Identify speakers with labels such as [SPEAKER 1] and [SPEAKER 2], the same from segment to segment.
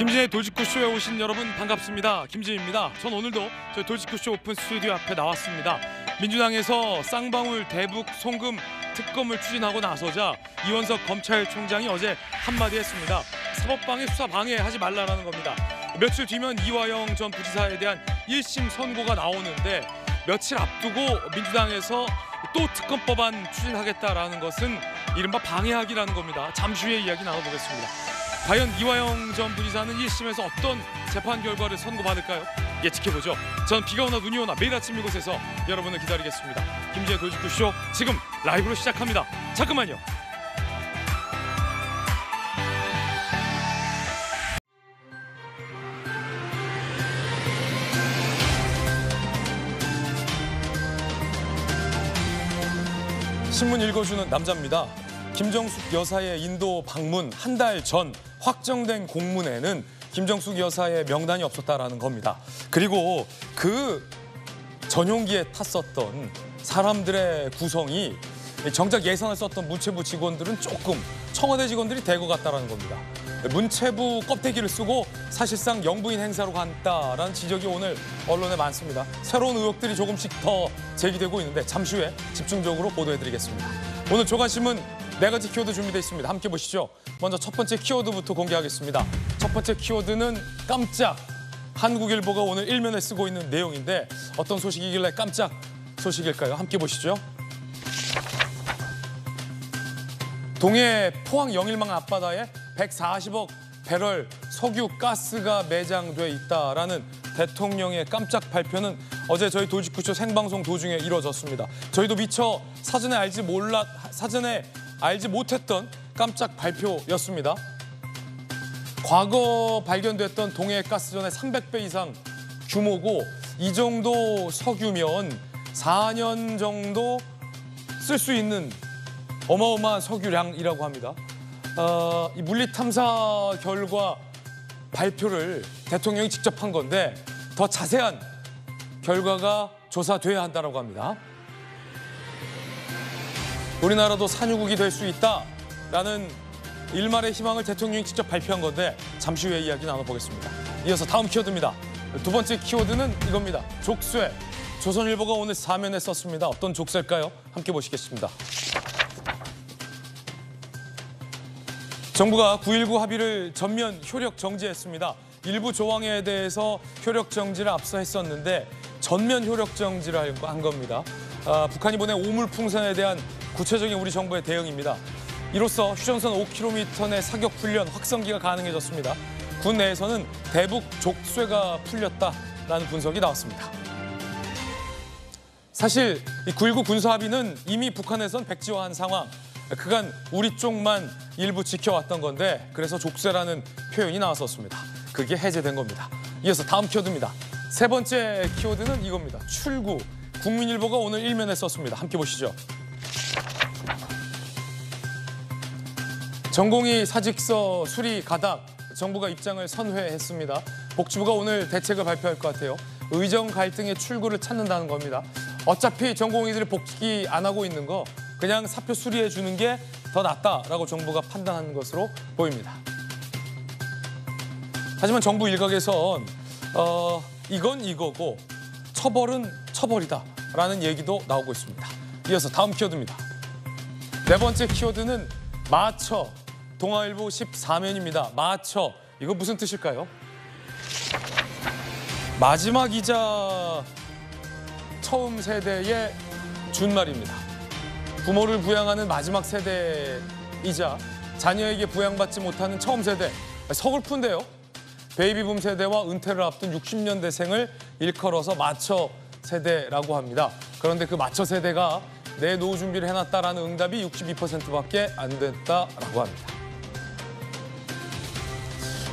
[SPEAKER 1] 김진의 돌직구쇼에 오신 여러분 반갑습니다. 김진입니다. 전 오늘도 저희 돌직구쇼 오픈 스튜디오 앞에 나왔습니다. 민주당에서 쌍방울 대북 송금 특검을 추진하고 나서자 이원석 검찰총장이 어제 한마디 했습니다. 사법방해 수사 방해하지 말라라는 겁니다. 며칠 뒤면 이화영 전 부지사에 대한 1심 선고가 나오는데 며칠 앞두고 민주당에서 또 특검법안 추진하겠다라는 것은 이른바 방해하기라는 겁니다. 잠시 후에 이야기 나눠보겠습니다. 과연 이화영 전 부지사는 1심에서 어떤 재판 결과를 선고받을까요? 예, 지켜보죠. 전 비가 오나 눈이 오나 매일 아침 이곳에서 여러분을 기다리겠습니다. 김지혜 교직구쇼 지금 라이브로 시작합니다. 잠깐만요. 신문 읽어주는 남자입니다. 김정숙 여사의 인도 방문 한 달 전 확정된 공문에는 김정숙 여사의 명단이 없었다라는 겁니다. 그리고 그 전용기에 탔었던 사람들의 구성이 정작 예산을 썼던 문체부 직원들은 조금 청와대 직원들이 대거 갔다라는 겁니다. 문체부 껍데기를 쓰고 사실상 영부인 행사로 간다라는 지적이 오늘 언론에 많습니다. 새로운 의혹들이 조금씩 더 제기되고 있는데 잠시 후에 집중적으로 보도해드리겠습니다. 오늘 조간신문 네 가지 키워드 준비되어 있습니다. 함께 보시죠. 먼저 첫 번째 키워드부터 공개하겠습니다. 첫 번째 키워드는 깜짝. 한국일보가 오늘 일면에 쓰고 있는 내용인데 어떤 소식이길래 깜짝 소식일까요? 함께 보시죠. 동해 포항 영일망 앞바다에 140억 배럴 석유 가스가 매장돼 있다라는 대통령의 깜짝 발표는 어제 저희 도지구쇼 생방송 도중에 이루어졌습니다 저희도 미처 사전에 알지 몰랐 사전에 알지 못했던 깜짝 발표였습니다. 과거 발견됐던 동해 가스전의 300배 이상 규모고 이 정도 석유면 4년 정도 쓸 수 있는 어마어마한 석유량이라고 합니다. 어, 이 물리탐사 결과 발표를 대통령이 직접 한 건데 더 자세한 결과가 조사돼야 한다고 합니다. 우리나라도 산유국이 될 수 있다라는 일말의 희망을 대통령이 직접 발표한 건데 잠시 후에 이야기 나눠보겠습니다. 이어서 다음 키워드입니다. 두 번째 키워드는 이겁니다. 족쇄. 조선일보가 오늘 사면에 썼습니다. 어떤 족쇄일까요? 함께 보시겠습니다. 정부가 9.19 합의를 전면 효력 정지했습니다. 일부 조항에 대해서 효력 정지를 앞서 했었는데 전면 효력 정지를 한 겁니다. 아, 북한이 보낸 오물풍선에 대한 구체적인 우리 정부의 대응입니다. 이로써 휴전선 5km 내 사격 훈련 확성기가 가능해졌습니다. 군 내에서는 대북 족쇄가 풀렸다라는 분석이 나왔습니다. 사실 이9.19 군사합의는 이미 북한에선 백지화한 상황. 그간 우리 쪽만 일부 지켜왔던 건데 그래서 족쇄라는 표현이 나왔었습니다. 그게 해제된 겁니다. 이어서 다음 키워드입니다. 세 번째 키워드는 이겁니다. 출구. 국민일보가 오늘 일면에 썼습니다. 함께 보시죠. 전공이 사직서, 수리, 가닥 정부가 입장을 선회했습니다. 복지부가 오늘 대책을 발표할 것 같아요. 의정 갈등의 출구를 찾는다는 겁니다. 어차피 전공의들이 복귀 안 하고 있는 거 그냥 사표 수리해 주는 게 더 낫다라고 정부가 판단한 것으로 보입니다. 하지만 정부 일각에선 어, 이건 이거고 처벌은 처벌이다라는 얘기도 나오고 있습니다. 이어서 다음 키워드입니다. 네 번째 키워드는 마처 동아일보 14면입니다. 마처. 이거 무슨 뜻일까요? 마지막 이자 처음 세대의 준말입니다. 부모를 부양하는 마지막 세대이자 자녀에게 부양받지 못하는 처음 세대. 서글픈데요. 베이비붐 세대와 은퇴를 앞둔 60년대생을 일컬어서 마처 세대라고 합니다. 그런데 그 마처 세대가 내 노후 준비를 해놨다라는 응답이 62%밖에 안 됐다라고 합니다.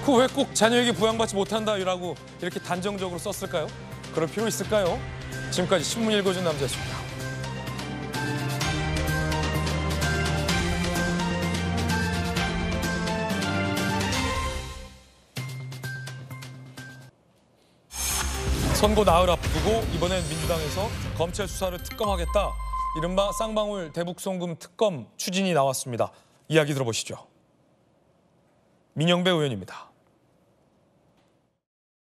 [SPEAKER 1] 그왜꼭 자녀에게 부양받지 못한다라고 이렇게 단정적으로 썼을까요? 그럴 필요 있을까요? 지금까지 신문 읽어준 남자였습니다. 선거 나흘 앞두고 이번엔 민주당에서 검찰 수사를 특검하겠다. 이른바 쌍방울 대북송금 특검 추진이 나왔습니다. 이야기 들어보시죠. 민영배 의원입니다.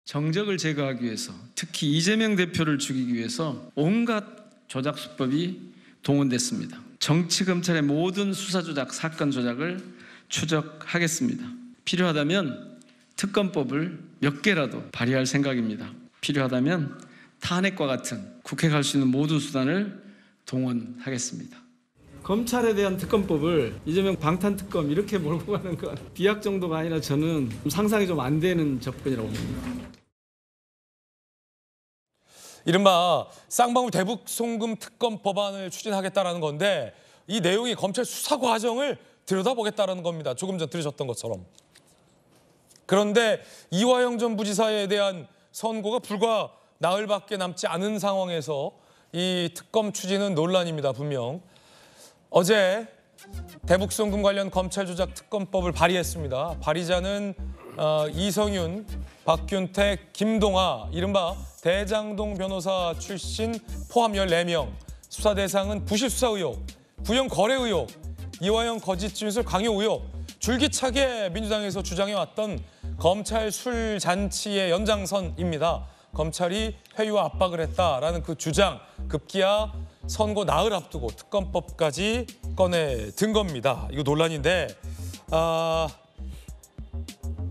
[SPEAKER 1] 정적을
[SPEAKER 2] 제거하기 위해서 특히 이재명 대표를 죽이기 위해서 온갖 조작 수법이 동원됐습니다. 정치 검찰의 모든 수사 조작, 사건 조작을 추적하겠습니다. 필요하다면 특검법을 몇 개라도 발의할 생각입니다. 필요하다면 탄핵과 같은 국회 갈 수 있는 모든 수단을 동원하겠습니다. 검찰에 대한 특검법을 이재명 방탄 특검 이렇게 몰고 가는 건 비약 정도가 아니라 저는 상상이 좀 안 되는 접근이라고 봅니다.
[SPEAKER 1] 이른바 쌍방울 대북송금 특검 법안을 추진하겠다라는 건데 이 내용이 검찰 수사 과정을 들여다보겠다라는 겁니다. 조금 전 들으셨던 것처럼. 그런데 이화영 전 부지사에 대한 선고가 불과 나흘밖에 남지 않은 상황에서 이 특검 추진은 논란입니다, 분명. 어제 대북송금 관련 검찰 조작 특검법을 발의했습니다. 발의자는 어, 이성윤, 박균택, 김동아 이른바 대장동 변호사 출신 포함 14명 수사 대상은 부실 수사 의혹, 부영 거래 의혹, 이화영 거짓 진술 강요 의혹 줄기차게 민주당에서 주장해왔던 검찰 술 잔치의 연장선입니다. 검찰이 회유와 압박을 했다라는 그 주장 급기야 선고 나흘 앞두고 특검법까지 꺼내 든 겁니다. 이거 논란인데 아,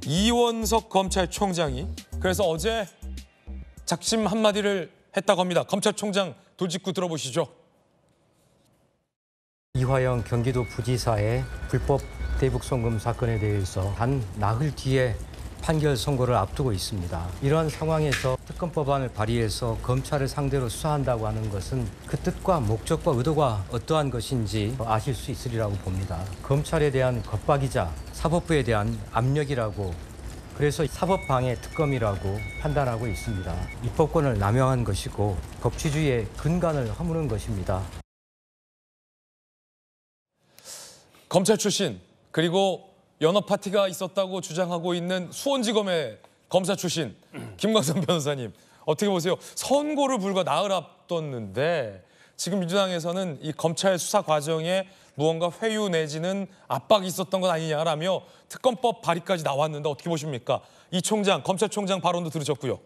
[SPEAKER 1] 이원석 검찰총장이 그래서 어제 작심 한마디를 했다고 합니다. 검찰총장 돌직구 들어보시죠.
[SPEAKER 3] 이화영 경기도 부지사의 불법 대북송금 사건에 대해서 한 나흘 뒤에 판결 선고를 앞두고 있습니다. 이러한 상황에서 특검법안을 발의해서 검찰을 상대로 수사한다고 하는 것은 그 뜻과 목적과 의도가 어떠한 것인지 아실 수 있으리라고 봅니다. 검찰에 대한 겁박이자 사법부에 대한 압력이라고 그래서 사법방해 특검이라고 판단하고 있습니다. 입법권을 남용한 것이고 법치주의의 근간을 허무는 것입니다.
[SPEAKER 1] 검찰 출신 그리고 연합 파티가 있었다고 주장하고 있는 수원지검의 검사 출신 김광선 변호사님 어떻게 보세요? 선고를 불과 나흘 앞뒀는데 지금 민주당에서는 이 검찰 수사 과정에 무언가 회유 내지는 압박이 있었던 건 아니냐라며 특검법 발의까지 나왔는데 어떻게 보십니까? 이 총장, 검찰총장 발언도 들으셨고요.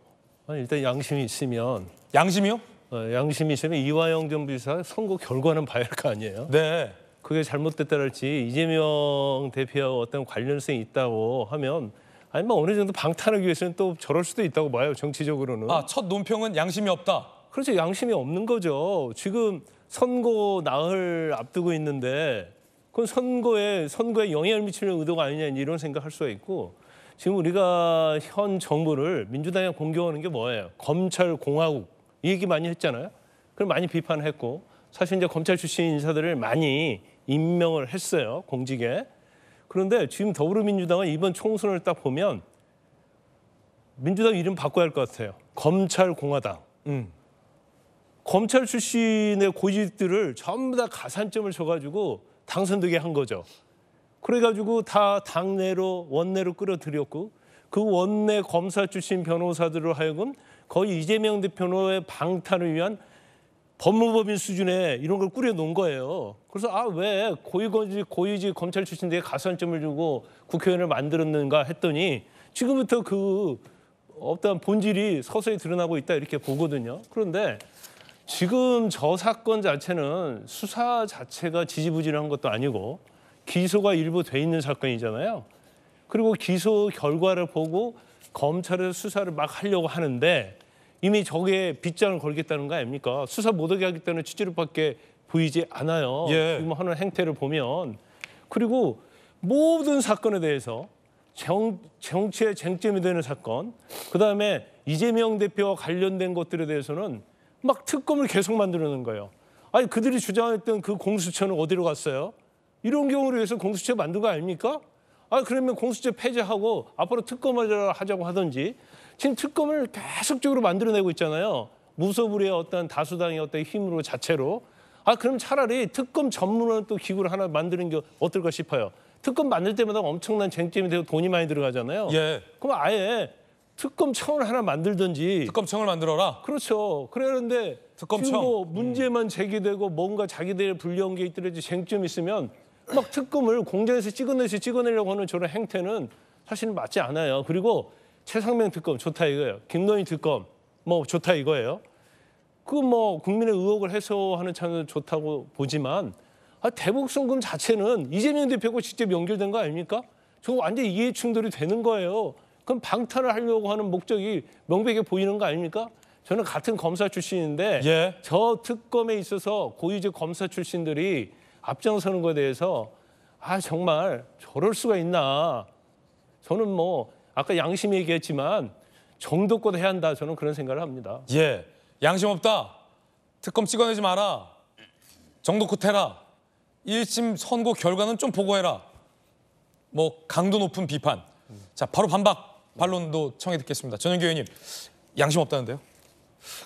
[SPEAKER 4] 아니, 일단 양심이 있으면. 양심이요? 어, 양심이 있으면 이화영 전 비사 선고 결과는 봐야 할 거 아니에요? 네. 그게 잘못됐다랄지 이재명 대표와 어떤 관련성이 있다고 하면 아니 뭐 어느 정도 방탄하기 위해서는 또 저럴 수도 있다고 봐요 정치적으로는. 아 첫 논평은 양심이 없다. 그렇죠 양심이 없는 거죠. 지금 선거 나흘 앞두고 있는데 그건 선거에 선거에 영향을 미치는 의도가 아니냐 이런 생각할 수가 있고 지금 우리가 현 정부를 민주당이 공격하는 게 뭐예요? 검찰 공화국 이 얘기 많이 했잖아요. 그럼 많이 비판했고 사실 이제 검찰 출신 인사들을 많이 임명을 했어요. 공직에. 그런데 지금 더불어민주당은 이번 총선을 딱 보면 민주당 이름 바꿔야 할 것 같아요. 검찰공화당. 음. 검찰 출신의 고직들을 전부 다 가산점을 줘가지고 당선되게 한 거죠. 그래가지고 다 당내로 원내로 끌어들였고 그 원내 검사 출신 변호사들을 하여금 거의 이재명 대표의 방탄을 위한 법무법인 수준에 이런 걸 꾸려놓은 거예요. 그래서 아왜고위직 고위직 검찰 출신들에게 가산점을 주고 국회의원을 만들었는가 했더니 지금부터 그 어떤 본질이 서서히 드러나고 있다 이렇게 보거든요. 그런데 지금 저 사건 자체는 수사 자체가 지지부진한 것도 아니고 기소가 일부 돼 있는 사건이잖아요. 그리고 기소 결과를 보고 검찰에서 수사를 막 하려고 하는데 이미 저게 빗장을 걸겠다는 거 아닙니까? 수사 못하게 하겠다는취지로밖에 보이지 않아요. 예. 지금 하는 행태를 보면. 그리고 모든 사건에 대해서 정, 정치의 쟁점이 되는 사건, 그다음에 이재명 대표와 관련된 것들에 대해서는 막 특검을 계속 만들어내는 거예요. 아니 그들이 주장했던 그 공수처는 어디로 갔어요? 이런 경우를 위해서 공수처 만든 거 아닙니까? 아 그러면 공수처 폐지하고 앞으로 특검을 하자고 하든지 지금 특검을 계속적으로 만들어내고 있잖아요. 무소불위의 어떤 다수당의 어떤 힘으로 자체로. 아 그럼 차라리 특검 전문으로 또 기구를 하나 만드는 게 어떨까 싶어요. 특검 만들 때마다 엄청난 쟁점이 되고 돈이 많이 들어가잖아요. 예. 그럼 아예 특검청을 하나 만들든지. 특검청을 만들어라. 그렇죠. 그러는데 특검청. 뭐 문제만 음. 제기되고 뭔가 자기들 불리한 게 있더라도 쟁점이 있으면 막 특검을 공장에서 찍어내서 찍어내려고 하는 저런 행태는 사실은 맞지 않아요. 그리고 최상명 특검 좋다 이거예요. 김건희 특검 뭐 좋다 이거예요. 그 뭐 국민의 의혹을 해소하는 차원에서 좋다고 보지만 아, 대북송금 자체는 이재명 대표하고 직접 연결된 거 아닙니까? 저거 완전 이해 충돌이 되는 거예요. 그럼 방탄을 하려고 하는 목적이 명백해 보이는 거 아닙니까? 저는 같은 검사 출신인데 예. 저 특검에 있어서 고위직 검사 출신들이 앞장서는 거에 대해서 아 정말 저럴 수가 있나 저는 뭐 아까 양심 얘기했지만 정도껏 해야 한다 저는 그런 생각을 합니다.
[SPEAKER 1] 예, 양심 없다.
[SPEAKER 4] 특검 찍어내지 마라.
[SPEAKER 1] 정도껏 해라. 1심 선고 결과는 좀 보고해라. 뭐 강도 높은 비판. 자, 바로 반박 반론도 청해 듣겠습니다. 전현기 의원님, 양심 없다는데요?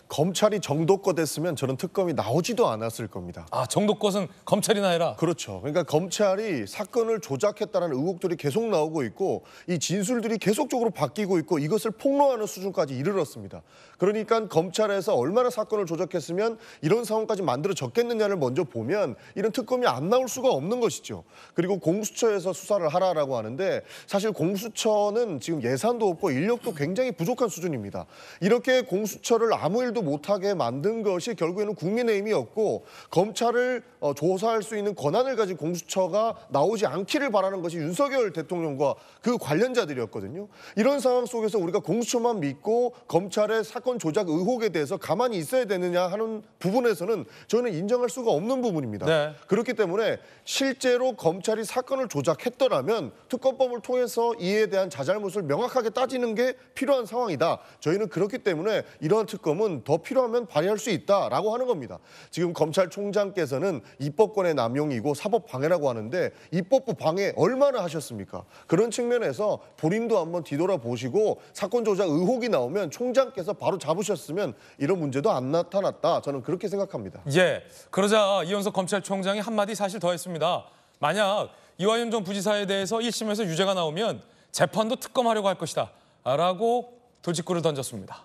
[SPEAKER 5] 검찰이 정도껏 했으면 저는 특검이 나오지도 않았을 겁니다. 아 정도껏은 검찰이나 해라. 그렇죠. 그러니까 검찰이 사건을 조작했다는 의혹들이 계속 나오고 있고 이 진술들이 계속적으로 바뀌고 있고 이것을 폭로하는 수준까지 이르렀습니다. 그러니까 검찰에서 얼마나 사건을 조작했으면 이런 상황까지 만들어졌겠느냐를 먼저 보면 이런 특검이 안 나올 수가 없는 것이죠. 그리고 공수처에서 수사를 하라라고 하는데 사실 공수처는 지금 예산도 없고 인력도 굉장히 부족한 수준입니다. 이렇게 공수처를 아무 일도 못하게 만든 것이 결국에는 국민의힘이었고 검찰을 어, 조사할 수 있는 권한을 가진 공수처가 나오지 않기를 바라는 것이 윤석열 대통령과 그 관련자들이었거든요. 이런 상황 속에서 우리가 공수처만 믿고 검찰의 사건 조작 의혹에 대해서 가만히 있어야 되느냐 하는 부분에서는 저는 인정할 수가 없는 부분입니다. 네. 그렇기 때문에 실제로 검찰이 사건을 조작했더라면 특검법을 통해서 이에 대한 자잘못을 명확하게 따지는 게 필요한 상황이다. 저희는 그렇기 때문에 이러한 특검 놈은 더 필요하면 발휘할 수 있다라고 하는 겁니다. 지금 검찰총장께서는 입법권의 남용이고 사법 방해라고 하는데 입법부 방해 얼마나 하셨습니까? 그런 측면에서 본인도 한번 뒤돌아보시고 사건 조작 의혹이 나오면 총장께서 바로 잡으셨으면 이런 문제도 안 나타났다. 저는 그렇게 생각합니다.
[SPEAKER 1] 예. 그러자 이현석 검찰총장이 한마디 사실 더 했습니다. 만약 이화윤전 부지사에 대해서 1심에서 유죄가 나오면 재판도 특검하려고 할 것이다 라고 도직구를 던졌습니다.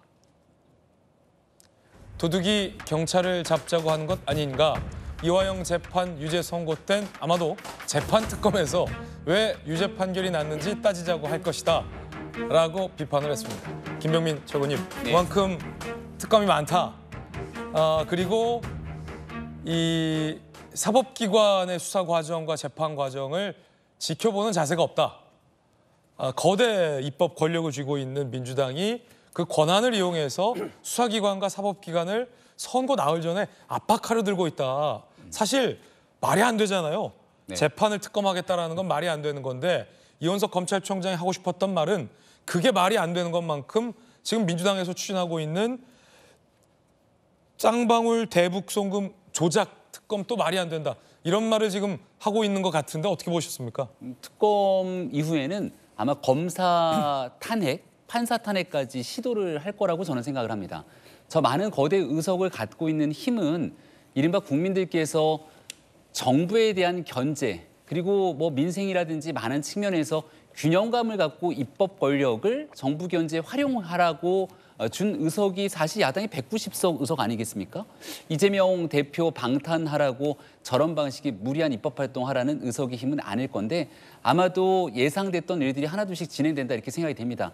[SPEAKER 1] 도둑이 경찰을 잡자고 하는 것 아닌가? 이화영 재판 유죄 선고된 아마도 재판 특검에서 왜 유죄 판결이 났는지 따지자고 할 것이다 라고 비판을 했습니다. 김병민 최고님, 네. 그만큼 특검이 많다. 아, 그리고 이 사법기관의 수사 과정과 재판 과정을 지켜보는 자세가 없다. 아, 거대 입법 권력을 쥐고 있는 민주당이 그 권한을 이용해서 수사기관과 사법기관을 선고 나흘 전에 압박하려 들고 있다. 사실 말이 안 되잖아요. 네. 재판을 특검하겠다라는 건 말이 안 되는 건데 이원석 검찰총장이 하고 싶었던 말은 그게 말이 안 되는 것만큼 지금 민주당에서 추진하고 있는 짱방울 대북송금 조작 특검 또 말이 안 된다. 이런 말을 지금 하고 있는 것 같은데 어떻게 보셨습니까? 음, 특검
[SPEAKER 2] 이후에는 아마 검사 탄핵 판사 탄핵까지 시도를 할 거라고 저는 생각을 합니다. 저 많은 거대 의석을 갖고 있는 힘은 이른바 국민들께서 정부에 대한 견제 그리고 뭐 민생이라든지 많은 측면에서 균형감을 갖고 입법 권력을 정부 견제에 활용하라고 어, 준 의석이 사실 야당이 190석 의석 아니겠습니까? 이재명 대표 방탄하라고 저런 방식의 무리한 입법 활동하라는 의석의 힘은 아닐 건데 아마도 예상됐던 일들이 하나둘씩 진행된다 이렇게 생각이 됩니다.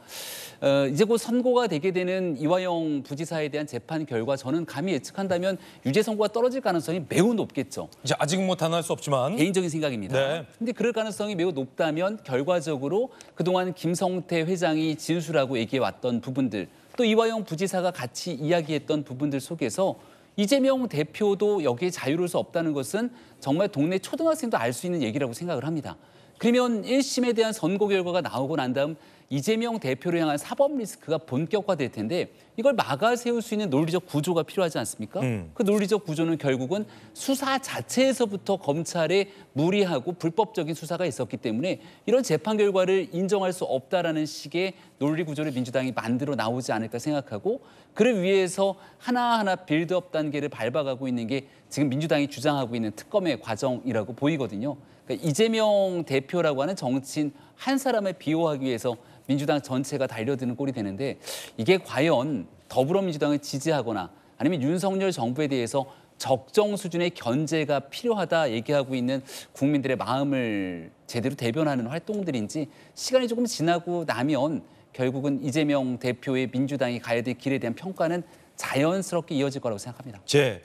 [SPEAKER 2] 어, 이제 곧 선고가 되게 되는 이화영 부지사에 대한 재판 결과 저는 감히 예측한다면 유죄 선고가 떨어질 가능성이 매우 높겠죠. 이제 아직은 뭐 단언할 수 없지만 개인적인 생각입니다. 네. 근데 그럴 가능성이 매우 높다면 결과적으로 그동안 김성태 회장이 진술하고 얘기해 왔던 부분들 또 이화영 부지사가 같이 이야기했던 부분들 속에서 이재명 대표도 여기에 자유로울 수 없다는 것은 정말 동네 초등학생도 알 수 있는 얘기라고 생각을 합니다. 그러면 1심에 대한 선고 결과가 나오고 난 다음 이재명 대표를 향한 사법 리스크가 본격화될 텐데 이걸 막아 세울 수 있는 논리적 구조가 필요하지 않습니까? 음. 그 논리적 구조는 결국은 수사 자체에서부터 검찰의 무리하고 불법적인 수사가 있었기 때문에 이런 재판 결과를 인정할 수 없다라는 식의 논리 구조를 민주당이 만들어 나오지 않을까 생각하고 그를 위해서 하나하나 빌드업 단계를 밟아가고 있는 게 지금 민주당이 주장하고 있는 특검의 과정이라고 보이거든요. 그러니까 이재명 대표라고 하는 정치인 한 사람을 비호하기 위해서 민주당 전체가 달려드는 꼴이 되는데 이게 과연 더불어민주당을 지지하거나 아니면 윤석열 정부에 대해서 적정 수준의 견제가 필요하다 얘기하고 있는 국민들의 마음을 제대로 대변하는 활동들인지 시간이 조금 지나고 나면 결국은 이재명 대표의 민주당이 가야 될 길에 대한 평가는 자연스럽게 이어질 거라고 생각합니다. 제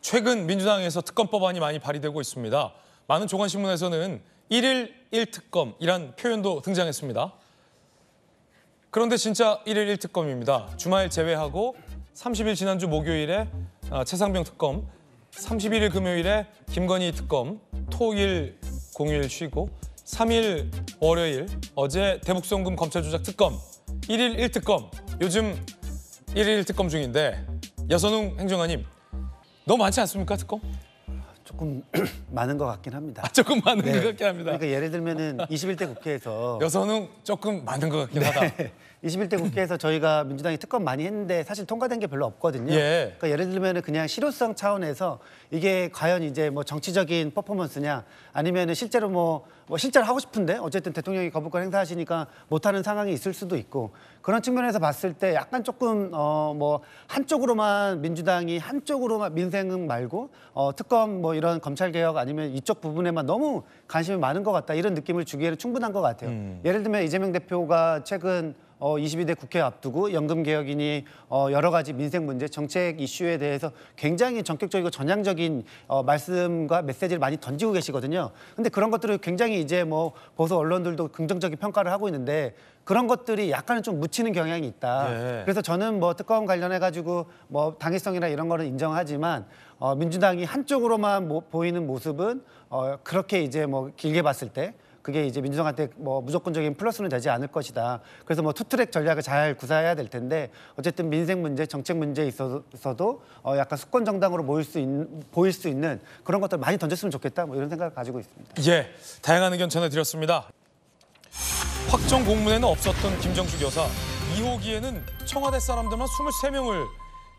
[SPEAKER 2] 최근 민주당에서 특검법안이
[SPEAKER 1] 많이 발의되고 있습니다. 많은 조간신문에서는 일일일특검이란 표현도 등장했습니다. 그런데 진짜 일일 1특검입니다. 주말 제외하고 30일 지난주 목요일에 아, 최상병 특검, 31일 금요일에 김건희 특검, 토일 공휴일 쉬고 3일 월요일 어제 대북송금 검찰 조작 특검, 일일 1특검, 요즘 일일 1특검 중인데 여선웅 행정관님 너무 많지 않습니까 특검?
[SPEAKER 6] 조금 많은 것 같긴 합니다. 아, 조금 많은 네. 것 같긴 합니다. 그러니까 예를 들면 21대 국회에서 여성은 조금 많은 것 같긴 네. 하다. 21대 국회에서 저희가 민주당이 특검 많이 했는데 사실 통과된 게 별로 없거든요. 예. 그러니까 예를 들면 그냥 실효성 차원에서 이게 과연 이제 뭐 정치적인 퍼포먼스냐 아니면 실제로 뭐, 뭐 실제로 하고 싶은데 어쨌든 대통령이 거부권 행사하시니까 못하는 상황이 있을 수도 있고 그런 측면에서 봤을 때 약간 조금 어 뭐 한쪽으로만 민주당이 한쪽으로만 민생 말고 어 특검 뭐 이런 검찰 개혁 아니면 이쪽 부분에만 너무 관심이 많은 것 같다 이런 느낌을 주기에는 충분한 것 같아요. 음. 예를 들면 이재명 대표가 최근 어, 22대 국회 앞두고 연금 개혁이니 어, 여러 가지 민생 문제, 정책 이슈에 대해서 굉장히 전격적이고 전향적인 어, 말씀과 메시지를 많이 던지고 계시거든요. 근데 그런 것들을 굉장히 이제 뭐 보수 언론들도 긍정적인 평가를 하고 있는데 그런 것들이 약간은 좀 묻히는 경향이 있다. 네. 그래서 저는 뭐 특검 관련해 가지고 뭐 당위성이나 이런 거는 인정하지만 어, 민주당이 한쪽으로만 모, 보이는 모습은 어, 그렇게 이제 뭐 길게 봤을 때 그게 이제 민주당한테 뭐 무조건적인 플러스는 되지 않을 것이다. 그래서 뭐 투트랙 전략을 잘 구사해야 될 텐데 어쨌든 민생 문제, 정책 문제에 있어서도 어 약간 수권 정당으로 모일 수 있는 보일 수 있는 그런 것들 많이 던졌으면 좋겠다. 뭐 이런 생각을 가지고 있습니다.
[SPEAKER 1] 예, 다양한 의견 전해드렸습니다. 확정 공문에는 없었던 김정숙 여사 2호기에는 청와대 사람들만 23명을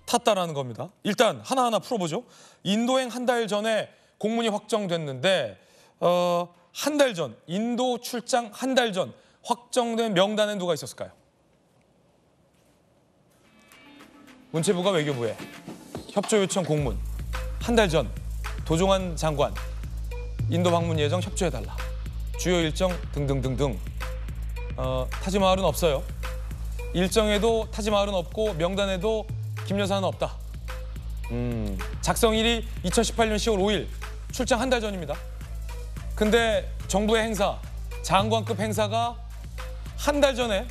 [SPEAKER 1] 탔다라는 겁니다. 일단 하나하나 풀어보죠. 인도행 한 달 전에 공문이 확정됐는데 어, 한달 전, 인도 출장 한 달 전 확정된 명단에 누가 있었을까요? 문체부가 외교부에 협조 요청 공문 한 달 전 도종환 장관 인도 방문 예정 협조해달라 주요 일정 등등등등 어, 타지마을은 없어요 일정에도 타지마을은 없고 명단에도 김 여사는 없다 음, 작성일이 2018년 10월 5일 출장 한 달 전입니다 근데 정부의 행사, 장관급 행사가 한 달 전에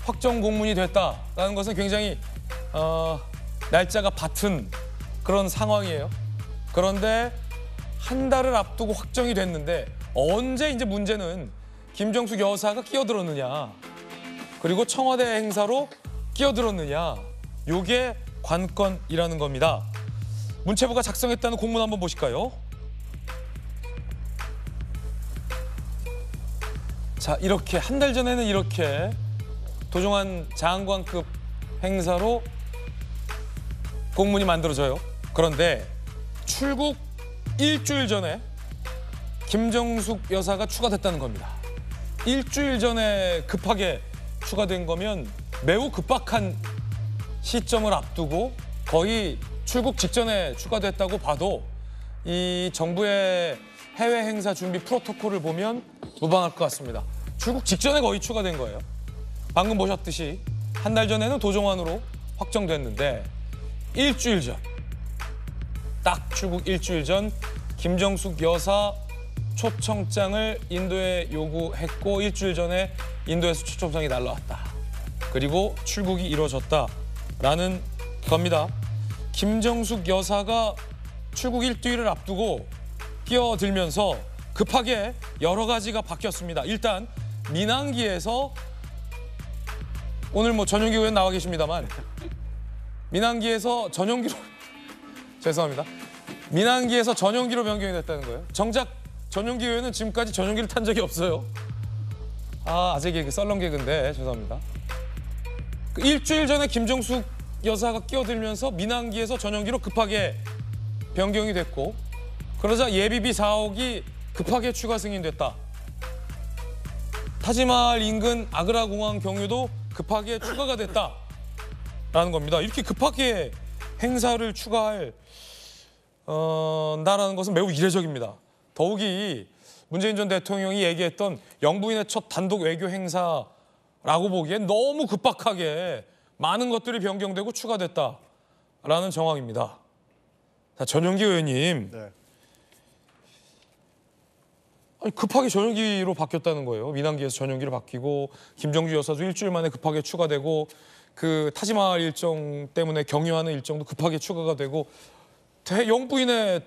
[SPEAKER 1] 확정 공문이 됐다라는 것은 굉장히 어, 날짜가 같은 그런 상황이에요. 그런데 한 달을 앞두고 확정이 됐는데 언제 이제 문제는 김정숙 여사가 끼어들었느냐 그리고 청와대 행사로 끼어들었느냐 요게 관건이라는 겁니다. 문체부가 작성했다는 공문 한번 보실까요? 자 이렇게 한 달 전에는 이렇게 도종환 장관급 행사로 공문이 만들어져요. 그런데 출국 일주일 전에 김정숙 여사가 추가됐다는 겁니다. 일주일 전에 급하게 추가된 거면 매우 급박한 시점을 앞두고 거의 출국 직전에 추가됐다고 봐도 이 정부의 해외 행사 준비 프로토콜을 보면 무방할 것 같습니다. 출국 직전에 거의 추가된 거예요. 방금 보셨듯이 한 달 전에는 도정환으로 확정됐는데 일주일 전, 딱 출국 일주일 전 김정숙 여사 초청장을 인도에 요구했고 일주일 전에 인도에서 초청장이 날라왔다. 그리고 출국이 이루어졌다라는 겁니다. 김정숙 여사가 출국 일주일을 앞두고 끼어들면서 급하게 여러 가지가 바뀌었습니다. 일단 민항기에서 오늘 뭐 전용기 의원 나와 계십니다만 민항기에서 전용기로 죄송합니다. 민항기에서 전용기로 변경이 됐다는 거예요. 정작 전용기 의원는 지금까지 전용기를 탄 적이 없어요. 아, 아재 개그, 썰렁 개그인데 죄송합니다. 그 일주일 전에 김정숙 여사가 끼어들면서 민항기에서 전용기로 급하게 변경이 됐고 그러자 예비비 4억이 급하게 추가 승인됐다. 타지마할 인근 아그라 공항 경유도 급하게 추가가 됐다라는 겁니다. 이렇게 급하게 행사를 추가할 어, 나라는 것은 매우 이례적입니다. 더욱이 문재인 전 대통령이 얘기했던 영부인의 첫 단독 외교 행사라고 보기엔 너무 급박하게 많은 것들이 변경되고 추가됐다라는 정황입니다. 자, 전용기 의원님. 네. 아니, 급하게 전용기로 바뀌었다는 거예요. 민항기에서 전용기로 바뀌고 김정주 여사도 일주일 만에 급하게 추가되고 그 타지마할 일정 때문에 경유하는 일정도 급하게 추가가 되고 대영부인의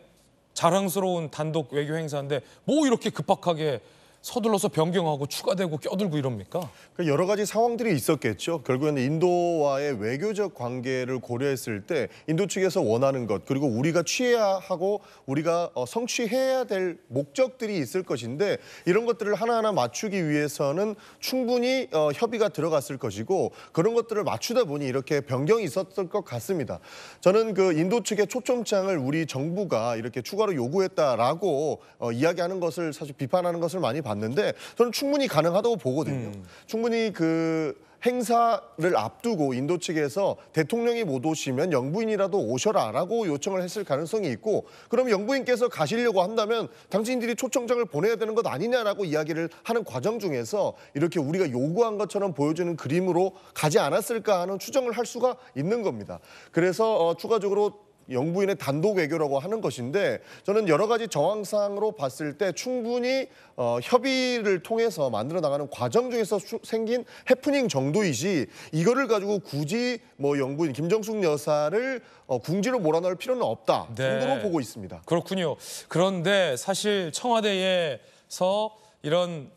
[SPEAKER 1] 자랑스러운 단독 외교 행사인데 뭐 이렇게 급박하게 서둘러서 변경하고 추가되고
[SPEAKER 5] 껴들고 이럽니까? 그 여러 가지 상황들이 있었겠죠. 결국에는 인도와의 외교적 관계를 고려했을 때 인도 측에서 원하는 것 그리고 우리가 취해야 하고 우리가 어, 성취해야 될 목적들이 있을 것인데 이런 것들을 하나하나 맞추기 위해서는 충분히 어, 협의가 들어갔을 것이고 그런 것들을 맞추다 보니 이렇게 변경이 있었을 것 같습니다. 저는 그 인도 측의 초점장을 우리 정부가 이렇게 추가로 요구했다라고 어, 이야기하는 것을 사실 비판하는 것을 많이 봤 봤는데 저는 충분히 가능하다고 보거든요. 음. 충분히 그 행사를 앞두고 인도 측에서 대통령이 못 오시면 영부인이라도 오셔라라고 요청을 했을 가능성이 있고 그럼 영부인께서 가시려고 한다면 당신들이 초청장을 보내야 되는 것 아니냐라고 이야기를 하는 과정 중에서 이렇게 우리가 요구한 것처럼 보여주는 그림으로 가지 않았을까 하는 추정을 할 수가 있는 겁니다. 그래서 어, 추가적으로 영부인의 단독 외교라고 하는 것인데 저는 여러 가지 정황상으로 봤을 때 충분히 어, 협의를 통해서 만들어 나가는 과정 중에서 수, 생긴 해프닝 정도이지 이거를 가지고 굳이 뭐 영부인 김정숙 여사를 어, 궁지로 몰아넣을 필요는 없다 네. 정도로 보고 있습니다.
[SPEAKER 1] 그렇군요. 그런데 사실 청와대에서 이런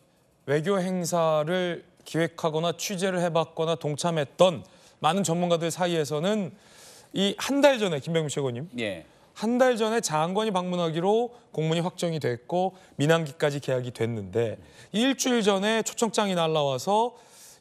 [SPEAKER 1] 외교 행사를 기획하거나 취재를 해봤거나 동참했던 많은 전문가들 사이에서는 이한달 전에 김병민 최고님 예. 한달 전에 장관이 방문하기로 공문이 확정이 됐고 민항기까지 계약이 됐는데 일주일 전에 초청장이 날라와서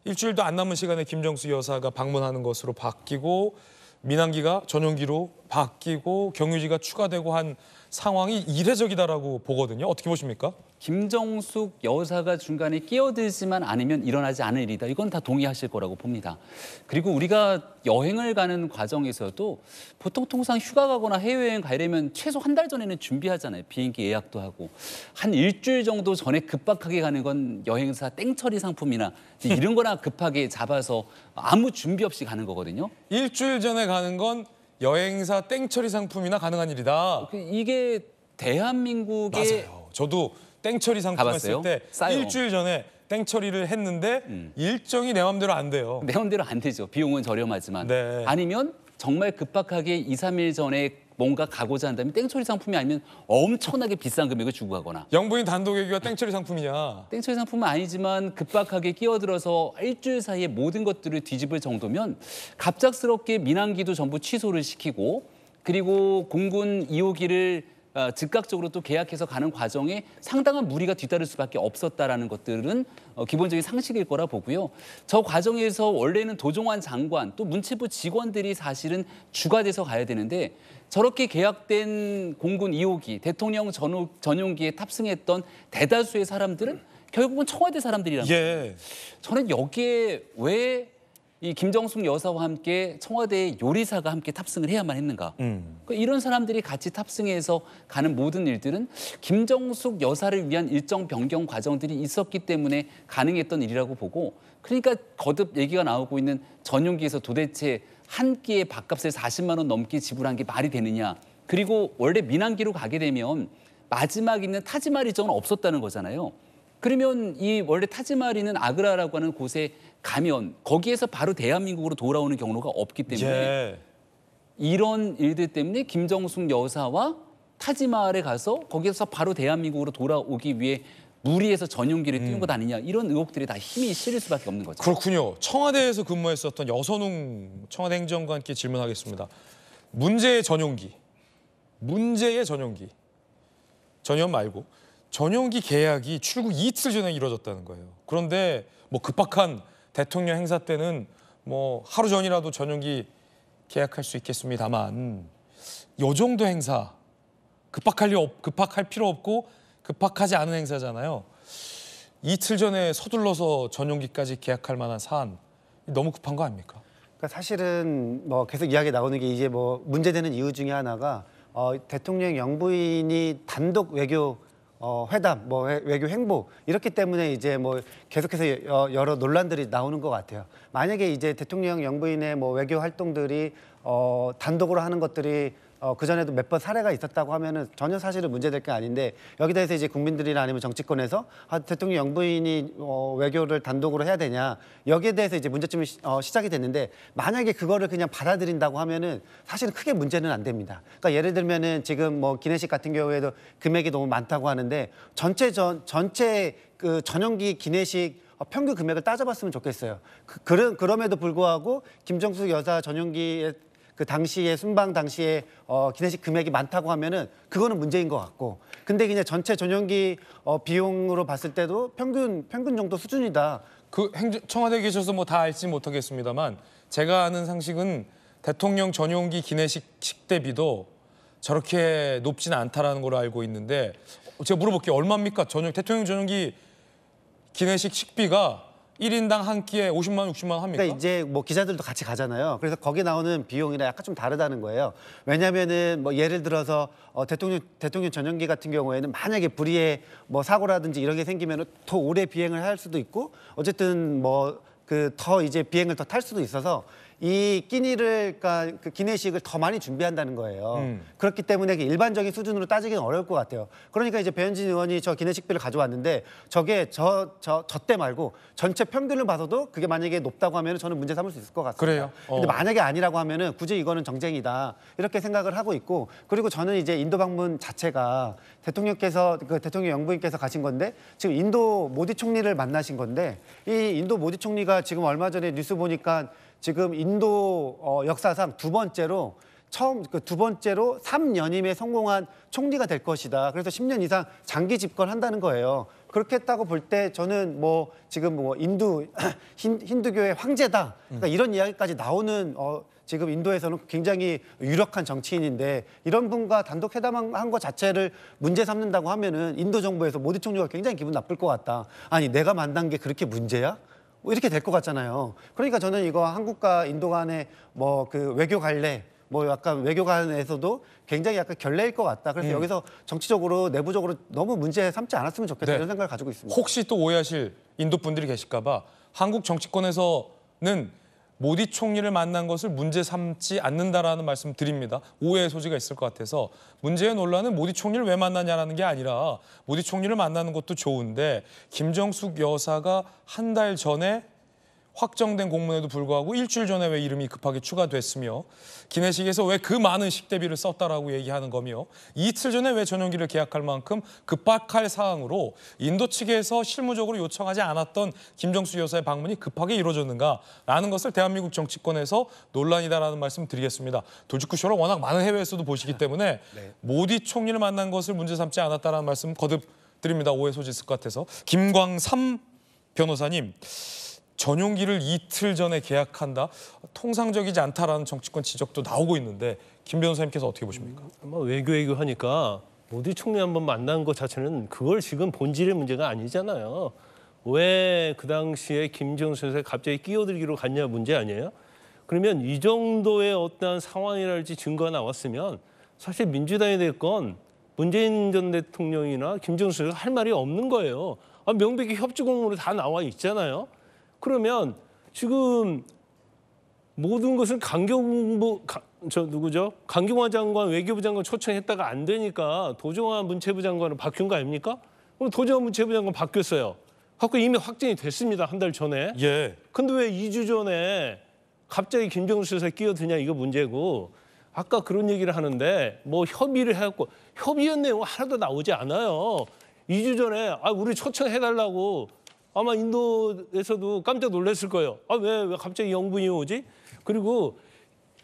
[SPEAKER 1] 일주일도 안 남은 시간에 김정수 여사가 방문하는 것으로 바뀌고 민항기가 전용기로 바뀌고 경유지가 추가되고 한 상황이
[SPEAKER 2] 이례적이다라고 보거든요. 어떻게 보십니까? 김정숙 여사가 중간에 끼어들지만 않으면 일어나지 않을 일이다. 이건 다 동의하실 거라고 봅니다. 그리고 우리가 여행을 가는 과정에서도 보통 통상 휴가 가거나 해외여행 가려면 최소 한 달 전에는 준비하잖아요. 비행기 예약도 하고. 한 일주일 정도 전에 급박하게 가는 건 여행사 땡처리 상품이나 이런 거나 급하게 잡아서 아무 준비 없이 가는 거거든요. 일주일 전에 가는 건 여행사 땡처리 상품이나 가능한 일이다. 그 이게 대한민국의
[SPEAKER 1] 맞아요. 저도 땡처리 상품 했을 때 싸요. 일주일 전에 땡처리를
[SPEAKER 2] 했는데 음. 일정이 내 맘대로 안 돼요. 내 맘대로 안 되죠. 비용은 저렴하지만. 네. 아니면 정말 급박하게 2, 3일 전에 뭔가 가고자 한다면 땡처리 상품이 아니면 엄청나게 비싼 금액을 주고 가거나 영부인 단독 얘기가 땡처리 상품이냐 땡처리 상품은 아니지만 급박하게 끼어들어서 일주일 사이에 모든 것들을 뒤집을 정도면 갑작스럽게 민항기도 전부 취소를 시키고 그리고 공군 2호기를 어, 즉각적으로 또 계약해서 가는 과정에 상당한 무리가 뒤따를 수밖에 없었다라는 것들은 어, 기본적인 상식일 거라 보고요. 저 과정에서 원래는 도종환 장관 또 문체부 직원들이 사실은 주가 돼서 가야 되는데 저렇게 계약된 공군 2호기 대통령 전후, 전용기에 탑승했던 대다수의 사람들은 결국은 청와대 사람들이라는 예. 거예요. 저는 여기에 왜이 김정숙 여사와 함께 청와대의 요리사가 함께 탑승을 해야만 했는가. 음. 그 이런 사람들이 같이 탑승해서 가는 모든 일들은 김정숙 여사를 위한 일정 변경 과정들이 있었기 때문에 가능했던 일이라고 보고 그러니까 거듭 얘기가 나오고 있는 전용기에서 도대체 한 끼에 밥값을 40만 원 넘게 지불한 게 말이 되느냐. 그리고 원래 민항기로 가게 되면 마지막 있는 타지마리 정은 없었다는 거잖아요. 그러면 이 원래 타지마리는 아그라라고 하는 곳에 가면 거기에서 바로 대한민국으로 돌아오는 경로가 없기 때문에 예. 이런 일들 때문에 김정숙 여사와 타지마을에 가서 거기에서 바로 대한민국으로 돌아오기 위해 무리해서 전용기를 띄운 음. 것 아니냐 이런 의혹들이 다 힘이 실을 수밖에 없는 거죠. 그렇군요. 청와대에서 근무했었던
[SPEAKER 1] 여선웅 청와대 행정관께 질문하겠습니다. 문제의 전용기, 문제의 전용기, 전용 말고 전용기 계약이 출국 이틀 전에 이루어졌다는 거예요. 그런데 뭐 급박한 대통령 행사 때는 뭐 하루 전이라도 전용기 계약할 수 있겠습니다만 요 정도 행사 급박할 리 없, 급박할 필요 없고 급박하지 않은 행사잖아요. 이틀 전에 서둘러서
[SPEAKER 6] 전용기까지 계약할 만한 사안 너무 급한 거 아닙니까? 그러니까 사실은 뭐 계속 이야기 나오는 게 이제 뭐 문제되는 이유 중에 하나가 어, 대통령 영부인이 단독 외교 어, 회담, 뭐 외교 행보 이렇기 때문에 이제 뭐 계속해서 어, 여러 여 논란들이 나오는 것 같아요. 만약에 이제 대통령 영부인의 뭐 외교 활동들이 어, 단독으로 하는 것들이 어, 그 전에도 몇 번 사례가 있었다고 하면은 전혀 사실은 문제될 게 아닌데 여기 대해서 이제 국민들이나 아니면 정치권에서 아, 대통령 영부인이 어, 외교를 단독으로 해야 되냐 여기에 대해서 이제 문제점이 시, 어, 시작이 됐는데 만약에 그거를 그냥 받아들인다고 하면은 사실은 크게 문제는 안 됩니다. 그러니까 예를 들면은 지금 뭐 기내식 같은 경우에도 금액이 너무 많다고 하는데 전체 전 전체 그 전용기 기내식 어, 평균 금액을 따져봤으면 좋겠어요. 그, 그럼 그럼에도 불구하고 김정숙 여사 전용기에 그 당시에 순방 당시에 어, 기내식 금액이 많다고 하면은 그거는 문제인 것 같고 근데 그냥 전체 전용기 어, 비용으로 봤을 때도 평균 평균 정도 수준이다. 그 행정, 청와대에 계셔서 뭐 다 알지 못하겠습니다만 제가 아는 상식은
[SPEAKER 1] 대통령 전용기 기내식 식대비도 저렇게 높지는 않다라는 걸로 알고 있는데 제가 물어볼게요. 얼마입니까? 전용 대통령 전용기 기내식 식비가 일인당한 끼에 50만 원, 60만 원 합니까? 그러니까
[SPEAKER 6] 이제 뭐 기자들도 같이 가잖아요. 그래서 거기 나오는 비용이나 약간 좀 다르다는 거예요. 왜냐면은 뭐 예를 들어서 어 대통령 대통령 전용기 같은 경우에는 만약에 불의의 뭐 사고라든지 이런 게 생기면은 더 오래 비행을 할 수도 있고 어쨌든 뭐 그 더 이제 비행을 더 탈 수도 있어서 이 끼니를 그러니까 그 기내식을 더 많이 준비한다는 거예요. 음. 그렇기 때문에 일반적인 수준으로 따지기는 어려울 것 같아요. 그러니까 이제 배현진 의원이 저 기내식비를 가져왔는데 저게 저저저 때 말고 전체 평균을 봐서도 그게 만약에 높다고 하면 저는 문제 삼을 수 있을 것 같습니다. 그래요? 어. 근데 만약에 아니라고 하면 굳이 이거는 정쟁이다 이렇게 생각을 하고 있고 그리고 저는 이제 인도 방문 자체가 대통령께서 그 대통령 영부인께서 가신 건데 지금 인도 모디 총리를 만나신 건데 이 인도 모디 총리가 지금 얼마 전에 뉴스 보니까 지금 인도 어, 역사상 두 번째로 처음 그 두 번째로 3연임에 성공한 총리가 될 것이다. 그래서 10년 이상 장기 집권한다는 거예요. 그렇겠다고볼 때 저는 뭐 지금 뭐 인도 힌, 두교의 황제다. 그러니까 이런 이야기까지 나오는 어 지금 인도에서는 굉장히 유력한 정치인인데 이런 분과 단독 회담한 거 자체를 문제 삼는다고 하면은 인도 정부에서 모디 총리가 굉장히 기분 나쁠 것 같다. 아니 내가 만난 게 그렇게 문제야? 뭐 이렇게 될 것 같잖아요. 그러니까 저는 이거 한국과 인도 간의 뭐 그 외교 관례 뭐 약간 외교 관에서도 굉장히 약간 결례일 것 같다. 그래서 음. 여기서 정치적으로 내부적으로 너무 문제 삼지 않았으면 좋겠다 네. 이런 생각을 가지고 있습니다. 혹시 또 오해하실 인도 분들이 계실까
[SPEAKER 1] 봐 한국 정치권에서는 모디 총리를 만난 것을 문제 삼지 않는다라는 말씀 드립니다. 오해의 소지가 있을 것 같아서 문제의 논란은 모디 총리를 왜 만나냐라는 게 아니라 모디 총리를 만나는 것도 좋은데 김정숙 여사가 한 달 전에 확정된 공문에도 불구하고 일주일 전에 왜 이름이 급하게 추가됐으며 기내식에서 왜 그 많은 식대비를 썼다라고 얘기하는 거며 이틀 전에 왜 전용기를 계약할 만큼 급박할 사항으로 인도 측에서 실무적으로 요청하지 않았던 김정수 여사의 방문이 급하게 이루어졌는가라는 것을 대한민국 정치권에서 논란이다라는 말씀 드리겠습니다. 도직쿠쇼를 워낙 많은 해외에서도 보시기 때문에 네. 모디 총리를 만난 것을 문제 삼지 않았다라는 말씀 거듭 드립니다. 오해 소지 있을 것 같아서. 김광삼 변호사님. 전용기를 이틀 전에 계약한다. 통상적이지 않다라는 정치권 지적도
[SPEAKER 4] 나오고 있는데 김 변호사님께서 어떻게 보십니까? 음, 아마 외교 외교 하니까 모두 총리 한번 만난 것 자체는 그걸 지금 본질의 문제가 아니잖아요. 왜 그 당시에 김정수에서 갑자기 끼어들기로 갔냐 문제 아니에요? 그러면 이 정도의 어떠한 상황이랄지 증거가 나왔으면 사실 민주당이 될 건 문재인 전 대통령이나 김정수가 할 말이 없는 거예요. 아, 명백히 협조 공문으로 다 나와 있잖아요. 그러면 지금 모든 것을 강경부 저 누구죠? 강경화 장관 외교부 장관 초청했다가 안 되니까 도정화 문체부 장관을 바뀐 거 아닙니까? 그럼 도정환 문체부 장관 바뀌었어요. 갖고 이미 확정이 됐습니다 한 달 전에. 예. 근데 왜 2주 전에 갑자기 김정수 여사 끼어드냐 이거 문제고 아까 그런 얘기를 하는데 뭐 협의를 해갖고 협의한 내용 하나도 나오지 않아요. 2주 전에 아 우리 초청해달라고 아마 인도에서도 깜짝 놀랐을 거예요. 아, 왜, 왜 갑자기 영분이 오지? 그리고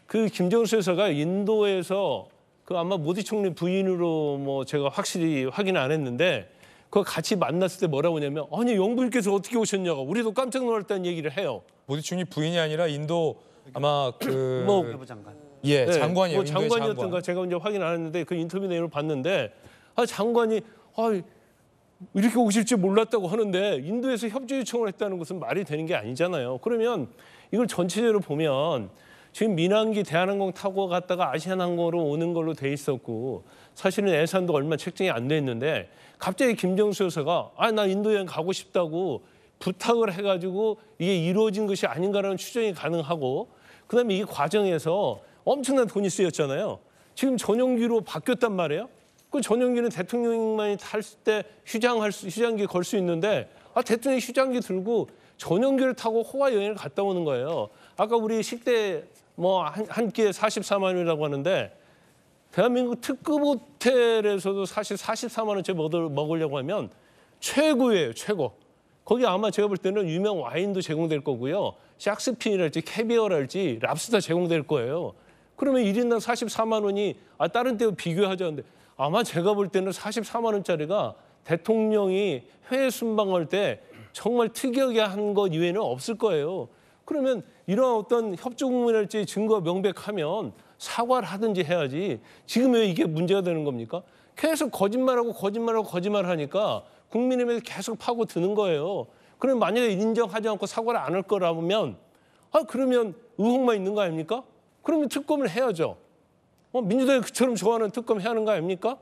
[SPEAKER 4] 그 김정은 수여사가 인도에서 그 아마 모디 총리 부인으로 뭐 제가 확실히 확인 안 했는데 그 같이 만났을 때 뭐라고 하냐면 아니 영부인께서 어떻게 오셨냐고 우리도 깜짝 놀랐다는 얘기를 해요. 모디 총리 부인이 아니라 인도 아마 그뭐 장관. 예, 네, 장관이요뭐 장관이었던가 장관. 제가 이제 확인 안 했는데 그 인터뷰 내용을 봤는데 아 장관이 아 이렇게 오실 지 몰랐다고 하는데 인도에서 협조 요청을 했다는 것은 말이 되는 게 아니잖아요. 그러면 이걸 전체적으로 보면 지금 민항기 대한항공 타고 갔다가 아시아항공으로 오는 걸로 돼 있었고 사실은 예산도 얼마 책정이 안 돼 있는데 갑자기 김정수 여사가 아 나 인도 여행 가고 싶다고 부탁을 해가지고 이게 이루어진 것이 아닌가라는 추정이 가능하고 그다음에 이 과정에서 엄청난 돈이 쓰였잖아요. 지금 전용기로 바뀌었단 말이에요. 그 전용기는 대통령만이 탈 때 휴장할 수, 휴장기 걸 수 있는데 아 대통령이 휴장기 들고 전용기를 타고 호화 여행을 갔다 오는 거예요. 아까 우리 식대 뭐한 한 끼에 44만 원이라고 하는데 대한민국 특급 호텔에서도 사실 44만 원째 먹으려고 을먹 하면 최고예요, 최고. 거기 아마 제가 볼 때는 유명 와인도 제공될 거고요. 샥스핀이랄지 캐비어랄지 랍스터 제공될 거예요. 그러면 1인당 44만 원이 아 다른 데와 비교하자는데 아마 제가 볼 때는 44만 원짜리가 대통령이 해외 순방할 때 정말 특이하게 한 것 이외에는 없을 거예요. 그러면 이런 어떤 협조 국민할지 증거 명백하면 사과를 하든지 해야지 지금 왜 이게 문제가 되는 겁니까? 계속 거짓말하고 거짓말하고 거짓말하니까 국민의힘에 계속 파고 드는 거예요. 그럼 만약에 인정하지 않고 사과를 안 할 거라면 아 그러면 의혹만 있는 거 아닙니까? 그러면 특검을 해야죠. 어, 민주당이 그처럼 좋아하는 특검 해야 하는 거 아닙니까?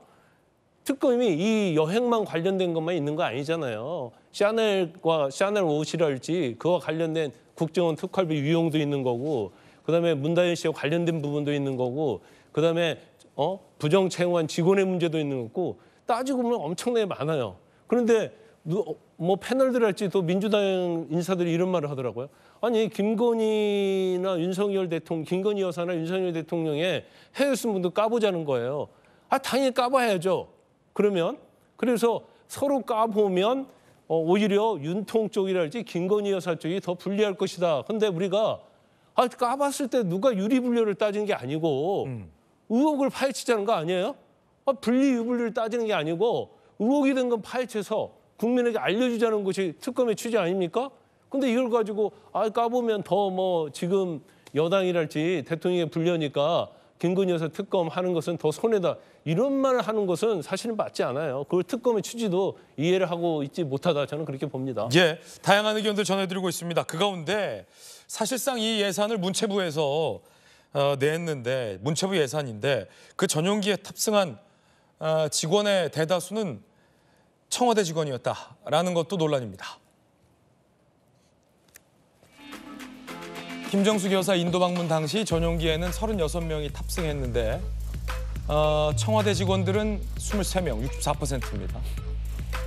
[SPEAKER 4] 특검이 이 여행만 관련된 것만 있는 거 아니잖아요. 샤넬과 샤넬 옷이랄지 그와 관련된 국정원 특활비 유용도 있는 거고 그다음에 문다현 씨와 관련된 부분도 있는 거고 그다음에 어 부정 채용한 직원의 문제도 있는 거고 따지고 보면 엄청나게 많아요. 그런데 어, 뭐 패널들할지 또 민주당 인사들이 이런 말을 하더라고요. 아니 김건희나 윤석열 대통령, 김건희 여사나 윤석열 대통령의 해외 신문도 까보자는 거예요. 아 당연히 까봐야죠. 그러면 그래서 서로 까보면 어, 오히려 윤통 쪽이랄지 김건희 여사 쪽이 더 불리할 것이다. 근데 우리가 아, 까봤을 때 누가 유리불류를 따지는 게 아니고 음. 의혹을 파헤치자는 거 아니에요? 아, 분리 유불리를 따지는 게 아니고 의혹이 된 건 파헤쳐서 국민에게 알려주자는 것이 특검의 취지 아닙니까? 근데 이걸 가지고 아 까보면 더 뭐 지금 여당이랄지 대통령에 불려니까 김건희 여사 특검 하는 것은 더 손해다. 이런 말을 하는 것은 사실은 맞지 않아요. 그걸 특검의 취지도 이해를 하고 있지 못하다 저는 그렇게 봅니다. 예, 다양한 의견들 전해드리고
[SPEAKER 1] 있습니다. 그 가운데 사실상 이 예산을 문체부에서 어, 냈는데 문체부 예산인데 그 전용기에 탑승한 어, 직원의 대다수는 청와대 직원이었다라는 것도 논란입니다. 김정수 여사 인도 방문 당시 전용기에는 36명이 탑승했는데 어, 청와대 직원들은 23명, 64%입니다.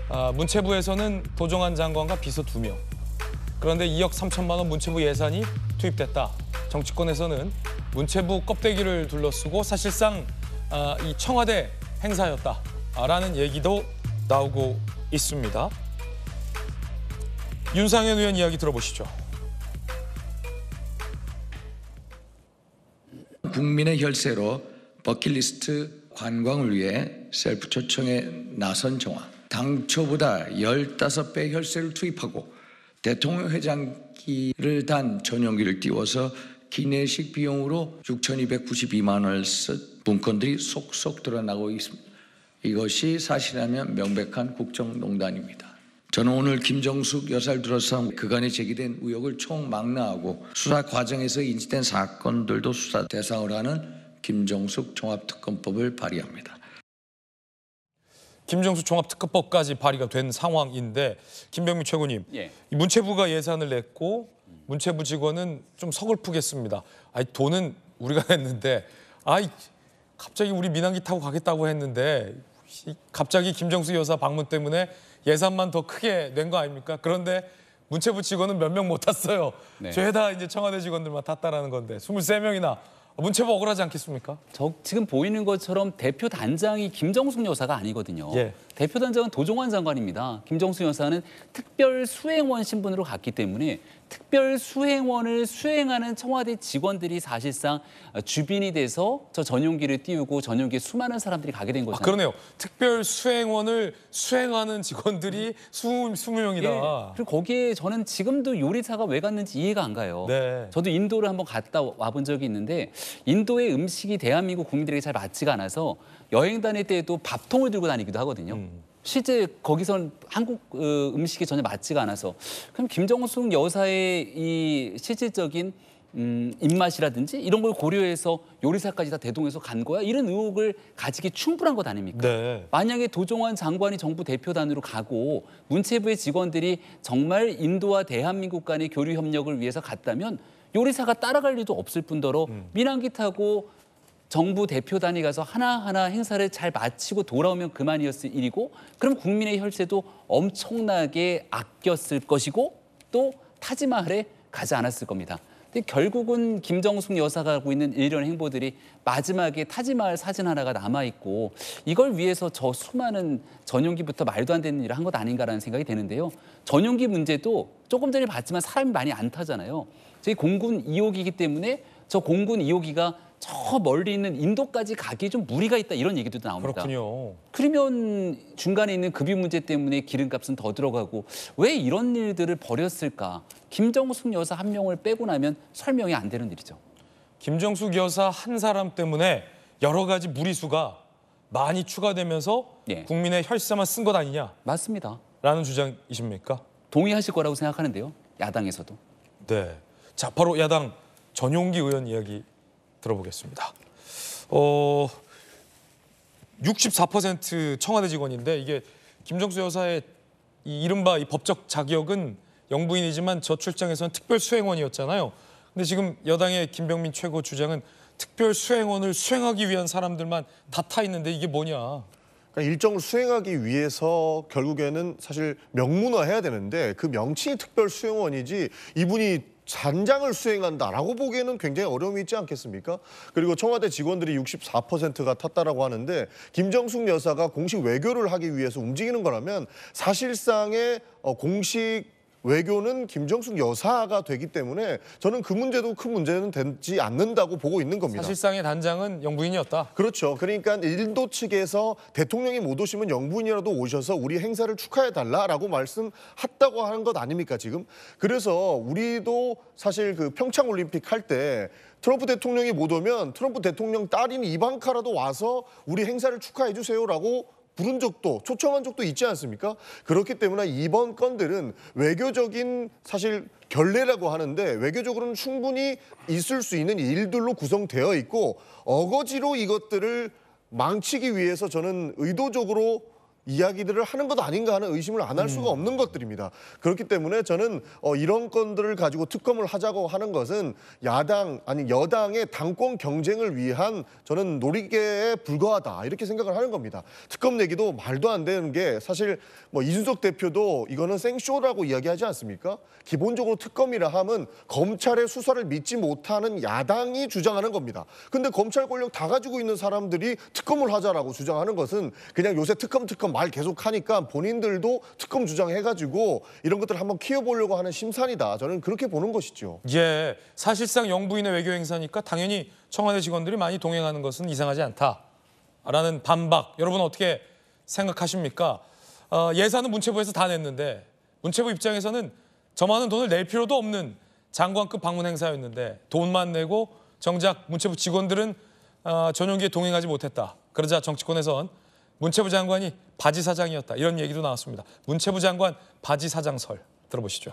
[SPEAKER 1] 어, 문체부에서는 도정한 장관과 비서 2명. 그런데 2억 3천만 원 문체부 예산이 투입됐다. 정치권에서는 문체부 껍데기를 둘러쓰고 사실상 어, 이 청와대 행사였다라는 얘기도 나오고 있습니다. 윤상현 의원 이야기 들어보시죠. 국민의 혈세로 버킷리스트 관광을 위해 셀프 초청에 나선 정화. 당초보다 15배 혈세를 투입하고 대통령 회장기를 단 전용기를 띄워서 기내식 비용으로 6,292만 원을 쓴 문건들이 속속 드러나고 있습니다. 이것이 사실이라면 명백한 국정농단입니다. 저는 오늘 김정숙 여사를 들어서 그간에 제기된 의혹을 총망라하고 수사 과정에서 인지된 사건들도 수사 대상으로 하는 김정숙 종합특검법을 발의합니다. 김정숙 종합특검법까지 발의가 된 상황인데 김병민 최고님, 예. 문체부가 예산을 냈고 문체부 직원은 좀 서글프겠습니다. 아니 돈은 우리가 했는데 아이 갑자기 우리 민항기 타고 가겠다고 했는데 갑자기 김정숙 여사 방문 때문에 예산만 더 크게 낸 거 아닙니까? 그런데 문체부 직원은 몇 명 못 탔어요. 네. 죄다 이제 청와대 직원들만 탔다라는 건데 23명이나 문체부 억울하지 않겠습니까?
[SPEAKER 2] 저 지금 보이는 것처럼 대표 단장이 김정숙 여사가 아니거든요. 예. 대표 단장은 도종환 장관입니다. 김정숙 여사는 특별 수행원 신분으로 갔기 때문에 특별 수행원을 수행하는 청와대 직원들이 사실상 주빈이 돼서 저 전용기를 띄우고 전용기에 수많은 사람들이 가게 된거죠아 그러네요. 특별 수행원을 수행하는 직원들이 20, 20명이다. 예, 그리고 거기에 저는 지금도 요리사가 왜 갔는지 이해가 안 가요. 네. 저도 인도를 한번 갔다 와본 적이 있는데 인도의 음식이 대한민국 국민들에게 잘 맞지가 않아서 여행 다닐 때에도 밥통을 들고 다니기도 하거든요. 음. 실제 거기선 한국 어, 음식이 전혀 맞지가 않아서 그럼 김정숙 여사의 이 실질적인 음, 입맛이라든지 이런 걸 고려해서 요리사까지 다 대동해서 간 거야? 이런 의혹을 가지기 충분한 것 아닙니까? 네. 만약에 도종환 장관이 정부 대표단으로 가고 문체부의 직원들이 정말 인도와 대한민국 간의 교류 협력을 위해서 갔다면 요리사가 따라갈 리도 없을 뿐더러 음. 민항기 타고 정부 대표 단위 가서 하나하나 행사를 잘 마치고 돌아오면 그만이었을 일이고 그럼 국민의 혈세도 엄청나게 아꼈을 것이고 또 타지마할에 가지 않았을 겁니다. 근데 결국은 김정숙 여사가 하고 있는 이런 행보들이 마지막에 타지마할 사진 하나가 남아있고 이걸 위해서 저 수많은 전용기부터 말도 안 되는 일을 한 것 아닌가라는 생각이 되는데요. 전용기 문제도 조금 전에 봤지만 사람이 많이 안 타잖아요. 저희 공군 2호기이기 때문에 저 공군 2호기가 저 멀리 있는 인도까지 가기 좀 무리가 있다 이런 얘기도 나옵니다. 그렇군요. 그러면 중간에 있는 급유 문제 때문에 기름값은 더 들어가고 왜 이런 일들을 벌였을까? 김정숙 여사 한 명을 빼고 나면 설명이 안 되는 일이죠. 김정숙 여사 한
[SPEAKER 1] 사람 때문에 여러 가지 무리수가 많이 추가되면서 예. 국민의 혈세만
[SPEAKER 2] 쓴 것 아니냐? 맞습니다. 라는 주장이십니까? 동의하실 거라고 생각하는데요. 야당에서도.
[SPEAKER 1] 네. 자, 바로 야당 전용기 의원 이야기 들어보겠습니다. 어, 64% 청와대 직원인데 이게 김정수 여사의 이 이른바 이 법적 자격은 영부인이지만 저 출장에서는 특별 수행원이었잖아요. 근데 지금 여당의 김병민 최고 주장은 특별 수행원을 수행하기 위한 사람들만 다타 있는데 이게 뭐냐?
[SPEAKER 5] 그러니까 일정을 수행하기 위해서 결국에는 사실 명문화해야 되는데 그 명칭이 특별 수행원이지 이분이 잔장을 수행한다라고 보기에는 굉장히 어려움이 있지 않겠습니까? 그리고 청와대 직원들이 64%가 탔다라고 하는데 김정숙 여사가 공식 외교를 하기 위해서 움직이는 거라면 사실상의 어, 공식 외교는 김정숙 여사가 되기 때문에 저는 그 문제도 큰 문제는 되지 않는다고 보고 있는 겁니다. 사실상의 단장은 영부인이었다. 그렇죠. 그러니까 인도 측에서 대통령이 못 오시면 영부인이라도 오셔서 우리 행사를 축하해달라라고 말씀했다고 하는 것 아닙니까 지금? 그래서 우리도 사실 그 평창올림픽 할 때 트럼프 대통령이 못 오면 트럼프 대통령 딸인 이방카라도 와서 우리 행사를 축하해 주세요라고 부른 적도 초청한 적도 있지 않습니까? 그렇기 때문에 이번 건들은 외교적인 사실 결례라고 하는데 외교적으로는 충분히 있을 수 있는 일들로 구성되어 있고 어거지로 이것들을 망치기 위해서 저는 의도적으로 이야기들을 하는 것 아닌가 하는 의심을 안 할 수가 음. 없는 것들입니다. 그렇기 때문에 저는 어, 이런 건들을 가지고 특검을 하자고 하는 것은 야당 아니 여당의 당권 경쟁을 위한 저는 놀이개에 불과하다 이렇게 생각을 하는 겁니다. 특검 얘기도 말도 안 되는 게 사실 뭐 이준석 대표도 이거는 생쇼라고 이야기하지 않습니까? 기본적으로 특검이라 함은 검찰의 수사를 믿지 못하는 야당이 주장하는 겁니다. 근데 검찰 권력 다 가지고 있는 사람들이 특검을 하자라고 주장하는 것은 그냥 요새 특검 특검 말 계속 하니까 본인들도 특검 주장해가지고 이런 것들을 한번 키워보려고 하는 심산이다. 저는 그렇게 보는 것이죠.
[SPEAKER 1] 예, 사실상 영부인의 외교 행사니까 당연히 청와대 직원들이 많이 동행하는 것은 이상하지 않다라는 반박. 여러분 어떻게 생각하십니까? 어, 예산은 문체부에서 다 냈는데 문체부 입장에서는 저만은 돈을 낼 필요도 없는 장관급 방문 행사였는데 돈만 내고 정작 문체부 직원들은 어, 전용기에 동행하지 못했다. 그러자 정치권에선 문체부 장관이 바지 사장이었다 이런 얘기도 나왔습니다. 문체부 장관 바지 사장설 들어보시죠.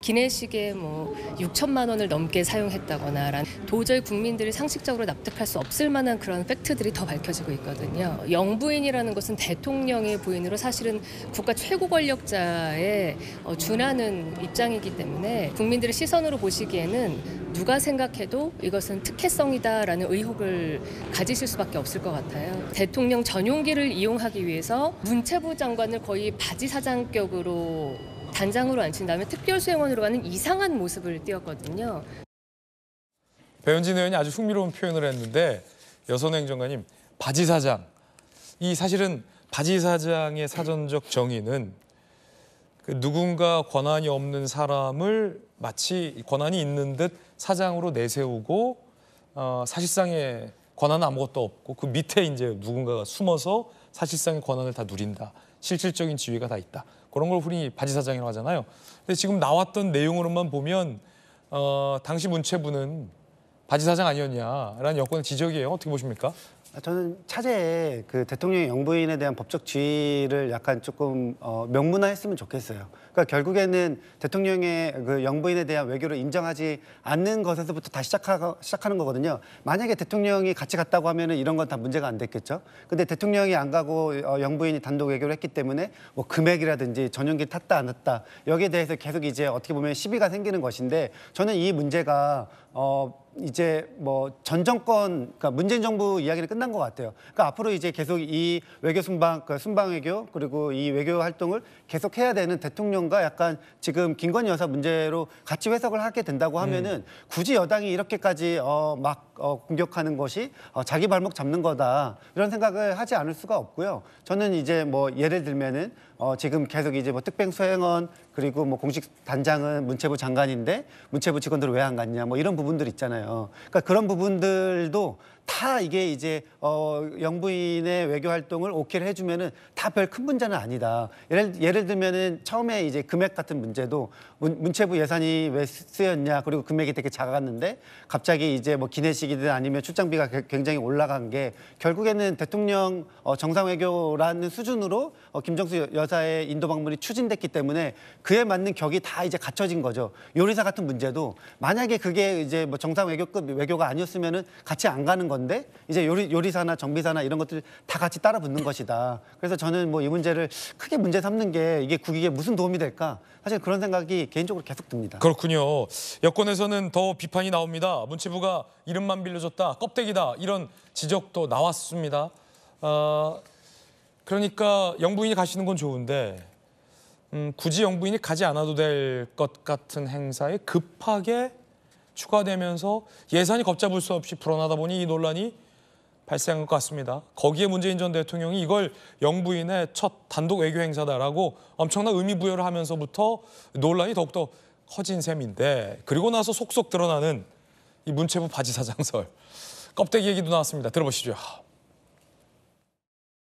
[SPEAKER 3] 기내식에 뭐 6천만 원을 넘게 사용했다거나 도저히 국민들이 상식적으로 납득할 수 없을 만한 그런 팩트들이 더 밝혀지고 있거든요. 영부인이라는 것은 대통령의 부인으로 사실은 국가 최고 권력자에 어, 준하는 입장이기 때문에 국민들의 시선으로 보시기에는 누가 생각해도 이것은 특혜성이다라는 의혹을 가지실 수밖에 없을 것 같아요. 대통령 전용기를 이용하기 위해서 문체부 장관을 거의 바지 사장격으로 단장으로 앉힌 다음에 특별수행원으로 가는 이상한 모습을 띄웠거든요.
[SPEAKER 1] 배현진 의원이 아주 흥미로운 표현을 했는데 여선행정관님 바지 사장 이 사실은 바지 사장의 사전적 정의는 그 누군가 권한이 없는 사람을 마치 권한이 있는 듯 사장으로 내세우고 어, 사실상의 권한은 아무것도 없고 그 밑에 이제 누군가가 숨어서 사실상의 권한을 다 누린다. 실질적인 지위가 다 있다. 그런 걸 흔히 바지사장이라고 하잖아요. 근데 지금 나왔던 내용으로만 보면 어, 당시 문체부는 바지사장 아니었냐라는 여권의 지적이에요. 어떻게 보십니까?
[SPEAKER 6] 아, 저는 차제에 그 대통령의 영부인에 대한 법적 지위를 약간 조금 어, 명문화했으면 좋겠어요. 그러니까 결국에는 대통령의 그 영부인에 대한 외교를 인정하지 않는 것에서부터 다시 시작하, 시작하는 거거든요. 만약에 대통령이 같이 갔다고 하면 이런 건 다 문제가 안 됐겠죠. 근데 대통령이 안 가고 어, 영부인이 단독 외교를 했기 때문에 뭐 금액이라든지 전용기 탔다 안 탔다 여기에 대해서 계속 이제 어떻게 보면 시비가 생기는 것인데 저는 이 문제가 어, 이제 뭐 전 정권 그러니까 문재인 정부 이야기는 끝난 것 같아요. 그러니까 앞으로 이제 계속 이 외교 순방 그 순방 외교 그리고 이 외교 활동을 계속 해야 되는 대통령과 약간 지금 김건희 여사 문제로 같이 해석을 하게 된다고 네. 하면은 굳이 여당이 이렇게까지 어막 어, 공격하는 것이 어, 자기 발목 잡는 거다 이런 생각을 하지 않을 수가 없고요. 저는 이제 뭐 예를 들면은 어, 지금 계속 이제 뭐 특별 수행원 그리고 뭐 공식 단장은 문체부 장관인데 문체부 직원들 왜 안 갔냐 뭐 이런 부분들 있잖아요. 그러니까 그런 부분들도 다 이게 이제 어 영부인의 외교 활동을 오케를 해주면은 다 별 큰 문제는 아니다. 예를 예를 들면은 처음에 이제 금액 같은 문제도 문, 문체부 예산이 왜 쓰였냐 그리고 금액이 되게 작았는데 갑자기 이제 뭐 기내식 주식이든 아니면 출장비가 굉장히 올라간 게 결국에는 대통령 어, 정상외교라는 수준으로 어, 김정수 여사의 인도 방문이 추진됐기 때문에 그에 맞는 격이 다 이제 갖춰진 거죠. 요리사 같은 문제도 만약에 그게 이제 뭐 정상외교급 외교가 아니었으면 같이 안 가는 건데 이제 요리, 요리사나 정비사나 이런 것들 다 같이 따라 붙는 것이다. 그래서 저는 뭐 이 문제를 크게 문제 삼는 게 이게 국익에 무슨 도움이 될까? 사실 그런 생각이 개인적으로 계속
[SPEAKER 1] 듭니다. 그렇군요. 여권에서는 더 비판이 나옵니다. 문체부가 이름만 빌려줬다, 껍데기다 이런 지적도 나왔습니다. 어, 그러니까 영부인이 가시는 건 좋은데 음, 굳이 영부인이 가지 않아도 될 것 같은 행사에 급하게 추가되면서 예산이 걷잡을 수 없이 불어나다 보니 이 논란이 발생한 것 같습니다. 거기에 문재인 전 대통령이 이걸 영부인의 첫 단독 외교 행사다라고 엄청난 의미 부여를 하면서부터 논란이 더욱더 커진 셈인데 그리고 나서 속속 드러나는 이 문체부 바지 사장설 껍데기 얘기도 나왔습니다. 들어보시죠.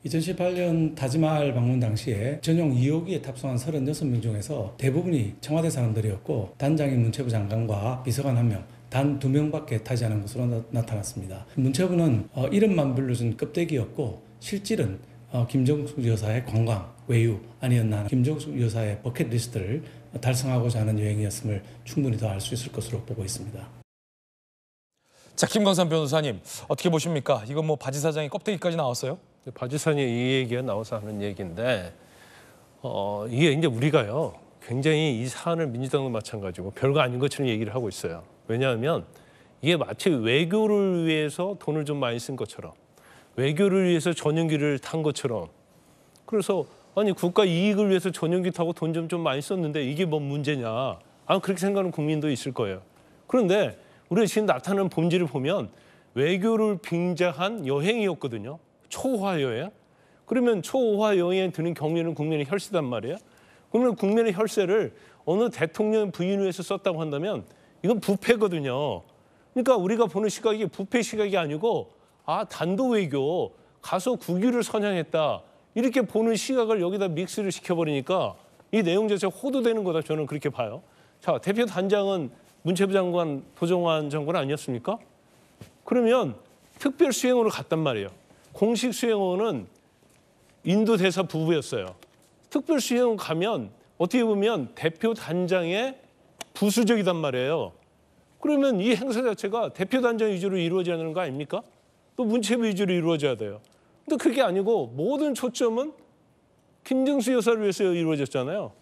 [SPEAKER 1] 2018년 다지마을 방문 당시에 전용 2호기에 탑승한 36명 중에서 대부분이 청와대 사람들이었고 단장인 문체부 장관과 비서관 한 명, 단 두 명밖에 타지 않은 것으로 나, 타났습니다 문체부는 어, 이름만 불러준 껍데기였고 실질은 어,
[SPEAKER 4] 김정숙 여사의 관광, 외유 아니었나 김정숙 여사의 버킷리스트를 달성하고자 하는 여행이었음을 충분히 더 알 수 있을 것으로 보고 있습니다. 자, 김광산 변호사님 어떻게 보십니까? 이건 뭐 바지 사장이 껍데기까지 나왔어요? 네, 바지 사장이 이 얘기가 나와서 하는 얘기인데 어, 이게 이제 우리가요 굉장히 이 사안을 민주당도 마찬가지고 별거 아닌 것처럼 얘기를 하고 있어요. 왜냐하면 이게 마치 외교를 위해서 돈을 좀 많이 쓴 것처럼 외교를 위해서 전용기를 탄 것처럼 그래서 아니 국가 이익을 위해서 전용기 타고 돈 좀좀 좀 많이 썼는데 이게 뭔 문제냐? 아 그렇게 생각하는 국민도 있을 거예요. 그런데 우리가 지금 나타나는 본질을 보면 외교를 빙자한 여행이었거든요. 초화 여행. 그러면 초화 여행에 드는 경례는 국민의 혈세단 말이에요. 그러면 국민의 혈세를 어느 대통령 부인 위해서 썼다고 한다면 이건 부패거든요. 그러니까 우리가 보는 시각이 부패 시각이 아니고 아 단도 외교 가서 국유를 선양했다 이렇게 보는 시각을 여기다 믹스를 시켜버리니까 이 내용 자체가 호도되는 거다 저는 그렇게 봐요. 자 대표 단장은 문체부 장관 보정환 장관 아니었습니까? 그러면 특별 수행원으로 갔단 말이에요. 공식 수행원은 인도 대사 부부였어요. 특별 수행원 가면 어떻게 보면 대표 단장의 부수적이단 말이에요. 그러면 이 행사 자체가 대표 단장 위주로 이루어져야 되는 거 아닙니까? 또 문체부 위주로 이루어져야 돼요. 근데 그게 아니고 모든 초점은 김정수 여사를 위해서 이루어졌잖아요.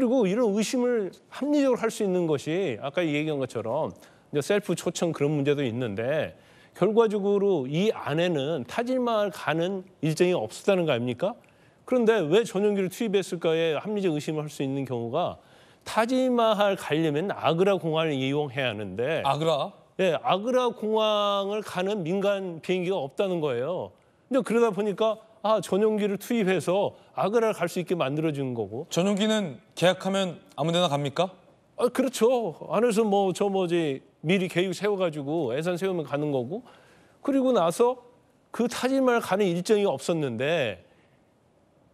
[SPEAKER 4] 그리고 이런 의심을 합리적으로 할 수 있는 것이 아까 얘기한 것처럼 이제 셀프 초청 그런 문제도 있는데 결과적으로 이 안에는 타지마을 가는 일정이 없었다는 거 아닙니까? 그런데 왜 전용기를 투입했을까에 합리적 의심을 할 수 있는 경우가 타지마할 가려면 아그라 공항을 이용해야 하는데 아그라? 네, 아그라 공항을 가는 민간 비행기가 없다는 거예요. 근데 그러다 보니까 아 전용기를 투입해서 아그라를 갈 수 있게 만들어준 거고. 전용기는 계약하면 아무데나 갑니까? 아 그렇죠. 안에서 뭐 저 뭐지 미리 계획 세워가지고 예산 세우면 가는 거고. 그리고 나서 그타지마을 가는 일정이 없었는데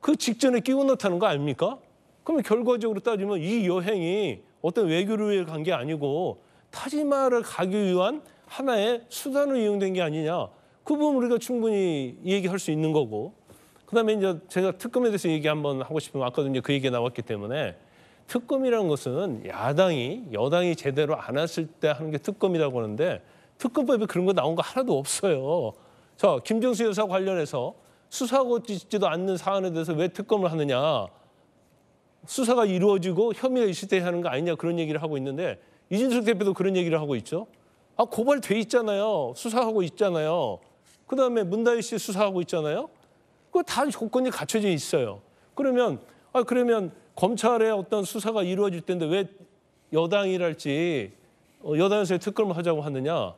[SPEAKER 4] 그 직전에 끼워 넣다는 거 아닙니까? 그러면 결과적으로 따지면 이 여행이 어떤 외교를 위해 간 게 아니고 타지마을 가기 위한 하나의 수단으로 이용된 게 아니냐. 그 부분 우리가 충분히 얘기할 수 있는 거고 그다음에 이제 제가 특검에 대해서 얘기 한번 하고 싶으면 아까도 그 얘기가 나왔기 때문에 특검이라는 것은 야당이 여당이 제대로 안 했을 때 하는 게 특검이라고 하는데 특검법에 그런 거 나온 거 하나도 없어요. 자 김정수 여사 관련해서 수사하고 있지도 않는 사안에 대해서 왜 특검을 하느냐. 수사가 이루어지고 혐의가 있을 때 하는 거 아니냐 그런 얘기를 하고 있는데 이진숙 대표도 그런 얘기를 하고 있죠. 아 고발돼 있잖아요. 수사하고 있잖아요. 그다음에 문다희 씨 수사하고 있잖아요. 그거 다 조건이 갖춰져 있어요. 그러면 아 그러면 검찰의 어떤 수사가 이루어질 텐데 왜 여당이랄지 어, 여당에서의 특검을 하자고 하느냐.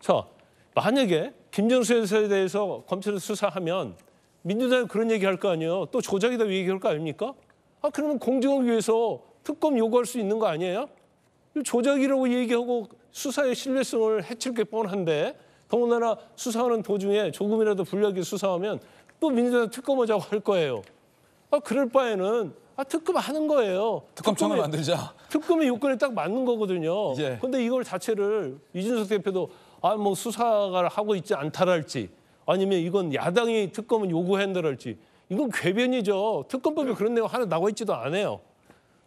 [SPEAKER 4] 자 만약에 김정수 회사에 대해서 검찰에서 수사하면 민주당이 그런 얘기할 거 아니에요. 또 조작이다 얘기할 거 아닙니까? 아 그러면 공정을 위해서 특검 요구할 수 있는 거 아니에요? 조작이라고 얘기하고 수사의 신뢰성을 해칠 게 뻔한데 더군다나 수사하는 도중에 조금이라도 불리하게 수사하면 또 민주당 특검 하자고할 거예요. 아, 그럴 바에는 아, 특검 하는 거예요. 특검청을 이 만들자. 특검의 요건에 딱 맞는 거거든요. 그런데 예. 이걸 자체를 이준석 대표도 아, 뭐 수사가 하고 있지 않다랄지 아니면 이건 야당이 특검을 요구한다랄지 이건 궤변이죠. 특검법에 그런 내용 하나 나와 있지도 않아요.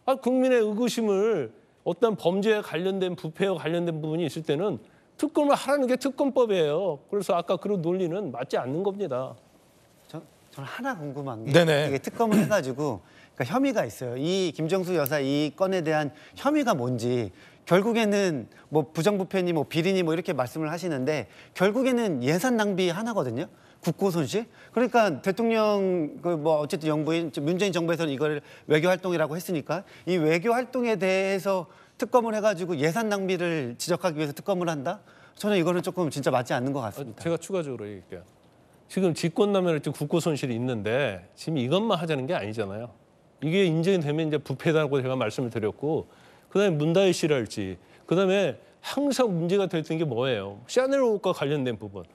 [SPEAKER 4] 아, 국민의 의구심을 어떤 범죄에 관련된 부패와 관련된 부분이 있을 때는 특검을 하라는 게 특검법이에요. 그래서 아까 그런 논리는 맞지 않는 겁니다. 저,
[SPEAKER 6] 저는 하나 궁금한 게 네네. 이게 특검을 해가지고 그러니까 혐의가 있어요. 이 김정수 여사 이 건에 대한 혐의가 뭔지 결국에는 뭐 부정부패니 뭐 비리니 뭐 이렇게 말씀을 하시는데 결국에는 예산 낭비 하나거든요. 국고 손실? 그러니까 대통령 그 뭐 어쨌든 영부인 문재인 정부에서는 이걸 외교 활동이라고 했으니까 이 외교 활동에 대해서 특검을 해가지고 예산 낭비를 지적하기 위해서 특검을 한다? 저는 이거는 조금 진짜 맞지 않는 것 같습니다. 아, 제가 추가적으로 얘기할게요.
[SPEAKER 4] 지금 직권남용을 지금 국고 손실이 있는데 지금 이것만 하자는 게 아니잖아요. 이게 인정이 되면 이제 부패다라고 제가 말씀을 드렸고 그다음에 문다혜 씨랄지 그다음에 항상 문제가 됐던 게 뭐예요? 샤넬 옷과 관련된 부분.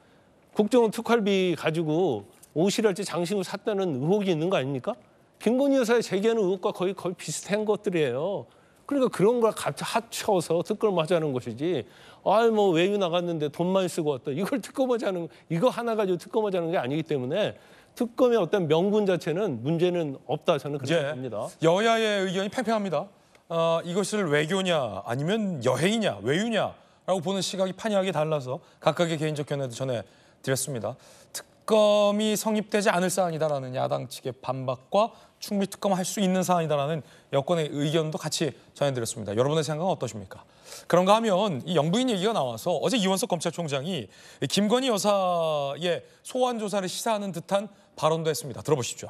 [SPEAKER 4] 국정원 특활비 가지고 옷이랄지 장신구 샀다는 의혹이 있는 거 아닙니까? 김건희 여사의 제기하는 의혹과 거의 거의 비슷한 것들이에요. 그러니까 그런 걸 같이 합쳐서 특검하자는 것이지. 아이 뭐 외유 나갔는데 돈만 쓰고 왔다. 이걸 특검하자는 이거 하나 가지고 특검하자는 게 아니기 때문에 특검의 어떤 명분 자체는 문제는 없다 저는 그렇게 봅니다. 예. 여야의 의견이 팽팽합니다. 어,
[SPEAKER 1] 이것을 외교냐 아니면 여행이냐 외유냐라고 보는 시각이 판이하게 달라서 각각의 개인적 견해도 전해드렸습니다. 특검이 성립되지 않을 사안이다라는 야당 측의 반박과 충분히 특검할 수 있는 사안이다라는 여권의 의견도 같이 전해드렸습니다. 여러분의 생각은 어떠십니까? 그런가 하면 이 영부인 얘기가 나와서 어제 이원석 검찰총장이 김건희 여사의 소환 조사를 시사하는 듯한 발언도 했습니다. 들어보시죠.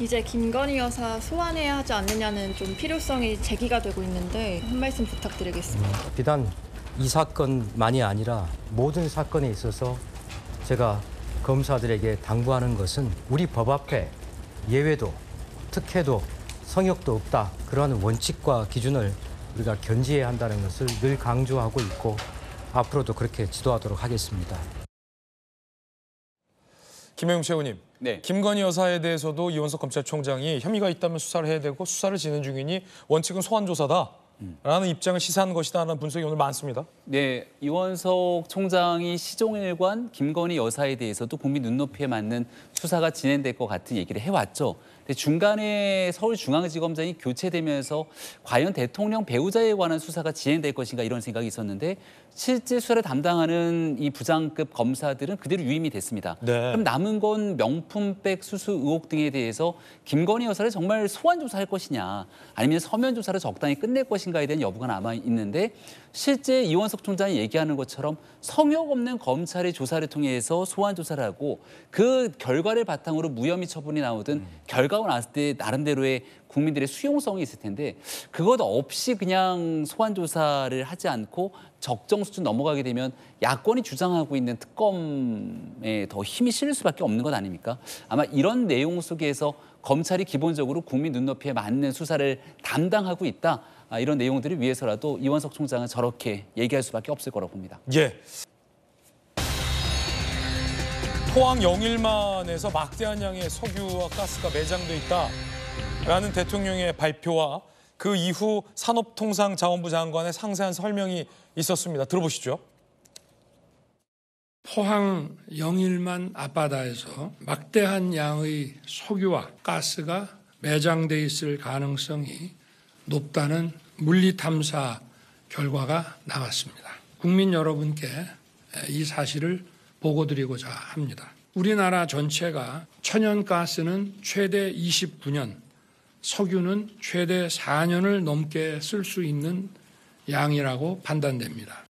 [SPEAKER 6] 이제 김건희 여사 소환해야 하지 않느냐는 좀 필요성이 제기가 되고 있는데 한 말씀 부탁드리겠습니다.
[SPEAKER 3] 비단 이 사건만이 아니라 모든 사건에 있어서 제가 검사들에게 당부하는 것은 우리 법 앞에 예외도 특떻도 성역도 없다. 그러한 원칙과 기준을 우리가 견지해야 한다는 것을 늘 강조하고 있고 앞으로도 그렇게 지도하도록 하겠습니다.
[SPEAKER 1] 김혜용 최고님, 네. 김건희 여사에 대해서도 이원석 검찰총장이 혐의가 있다면 수사를 해야 되고 수사를 진행 중이니 원칙은 소환조사다. 라는 입장을 시사한 것이다 라는 분석이 오늘 많습니다.
[SPEAKER 2] 네, 이원석 총장이 시종일관 김건희 여사에 대해서도 국민 눈높이에 맞는 수사가 진행될 것 같은 얘기를 해왔죠. 근데 중간에 서울중앙지검장이 교체되면서 과연 대통령 배우자에 관한 수사가 진행될 것인가 이런 생각이 있었는데 실제 수사를 담당하는 이 부장급 검사들은 그대로 유임이 됐습니다. 네. 그럼 남은 건 명품백 수수 의혹 등에 대해서 김건희 여사를 정말 소환 조사할 것이냐 아니면 서면 조사를 적당히 끝낼 것인가에 대한 여부가 남아 있는데 실제 이원석 총장이 얘기하는 것처럼 성역 없는 검찰의 조사를 통해서 소환 조사를 하고 그 결과를 바탕으로 무혐의 처분이 나오든 음. 결과가 나왔을 때 나름대로의 국민들의 수용성이 있을 텐데 그것 없이 그냥 소환 조사를 하지 않고 적정 수준 넘어가게 되면 야권이 주장하고 있는 특검에 더 힘이 실릴 수밖에 없는 것 아닙니까? 아마 이런 내용 속에서 검찰이 기본적으로 국민 눈높이에 맞는 수사를 담당하고 있다. 아, 이런 내용들을 위해서라도 이원석 총장은 저렇게 얘기할 수밖에 없을 거라고 봅니다.
[SPEAKER 1] 예. 포항 영일만에서 막대한 양의 석유와 가스가 매장돼 있다라는 대통령의 발표와 그 이후 산업통상자원부 장관의 상세한 설명이 있었습니다. 들어보시죠. 포항 영일만 앞바다에서 막대한 양의 석유와 가스가 매장돼 있을 가능성이 높다는 물리 탐사 결과가 나왔습니다. 국민 여러분께 이 사실을 보고드리고자 합니다. 우리나라 전체가 천연가스는 최대 29년, 석유는 최대
[SPEAKER 4] 4년을 넘게 쓸 수 있는 양이라고 판단됩니다.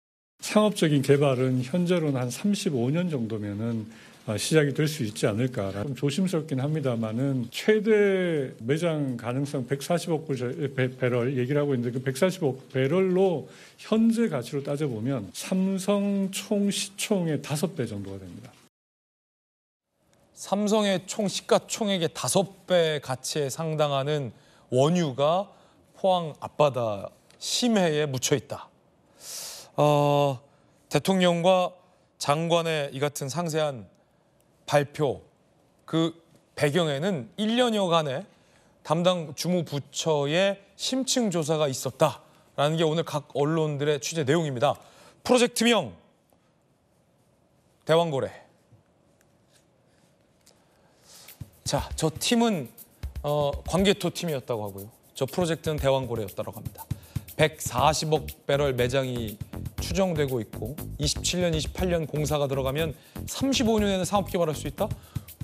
[SPEAKER 4] 상업적인 개발은 현재로는 한 35년 정도면은 아, 시작이 될 수 있지 않을까. 좀 조심스럽긴 합니다만은 최대 매장 가능성 140억 배럴 얘기를 하고 있는데 그 140억 배럴로 현재 가치로 따져보면 삼성 총 시총의 5배 정도가 됩니다. 삼성의
[SPEAKER 1] 총 시가총액의 5배 가치에 상당하는 원유가 포항 앞바다 심해에 묻혀 있다. 어, 대통령과 장관의 이 같은 상세한 발표 그 배경에는 1년여간의 담당 주무부처의 심층 조사가 있었다라는 게 오늘 각 언론들의 취재 내용입니다. 프로젝트명 대왕고래. 자, 저 팀은 어, 관계토 팀이었다고 하고요. 저 프로젝트는 대왕고래였다고 합니다. 140억 배럴 매장이 추정되고 있고 27년, 28년 공사가 들어가면 35년에는 사업 개발할 수 있다?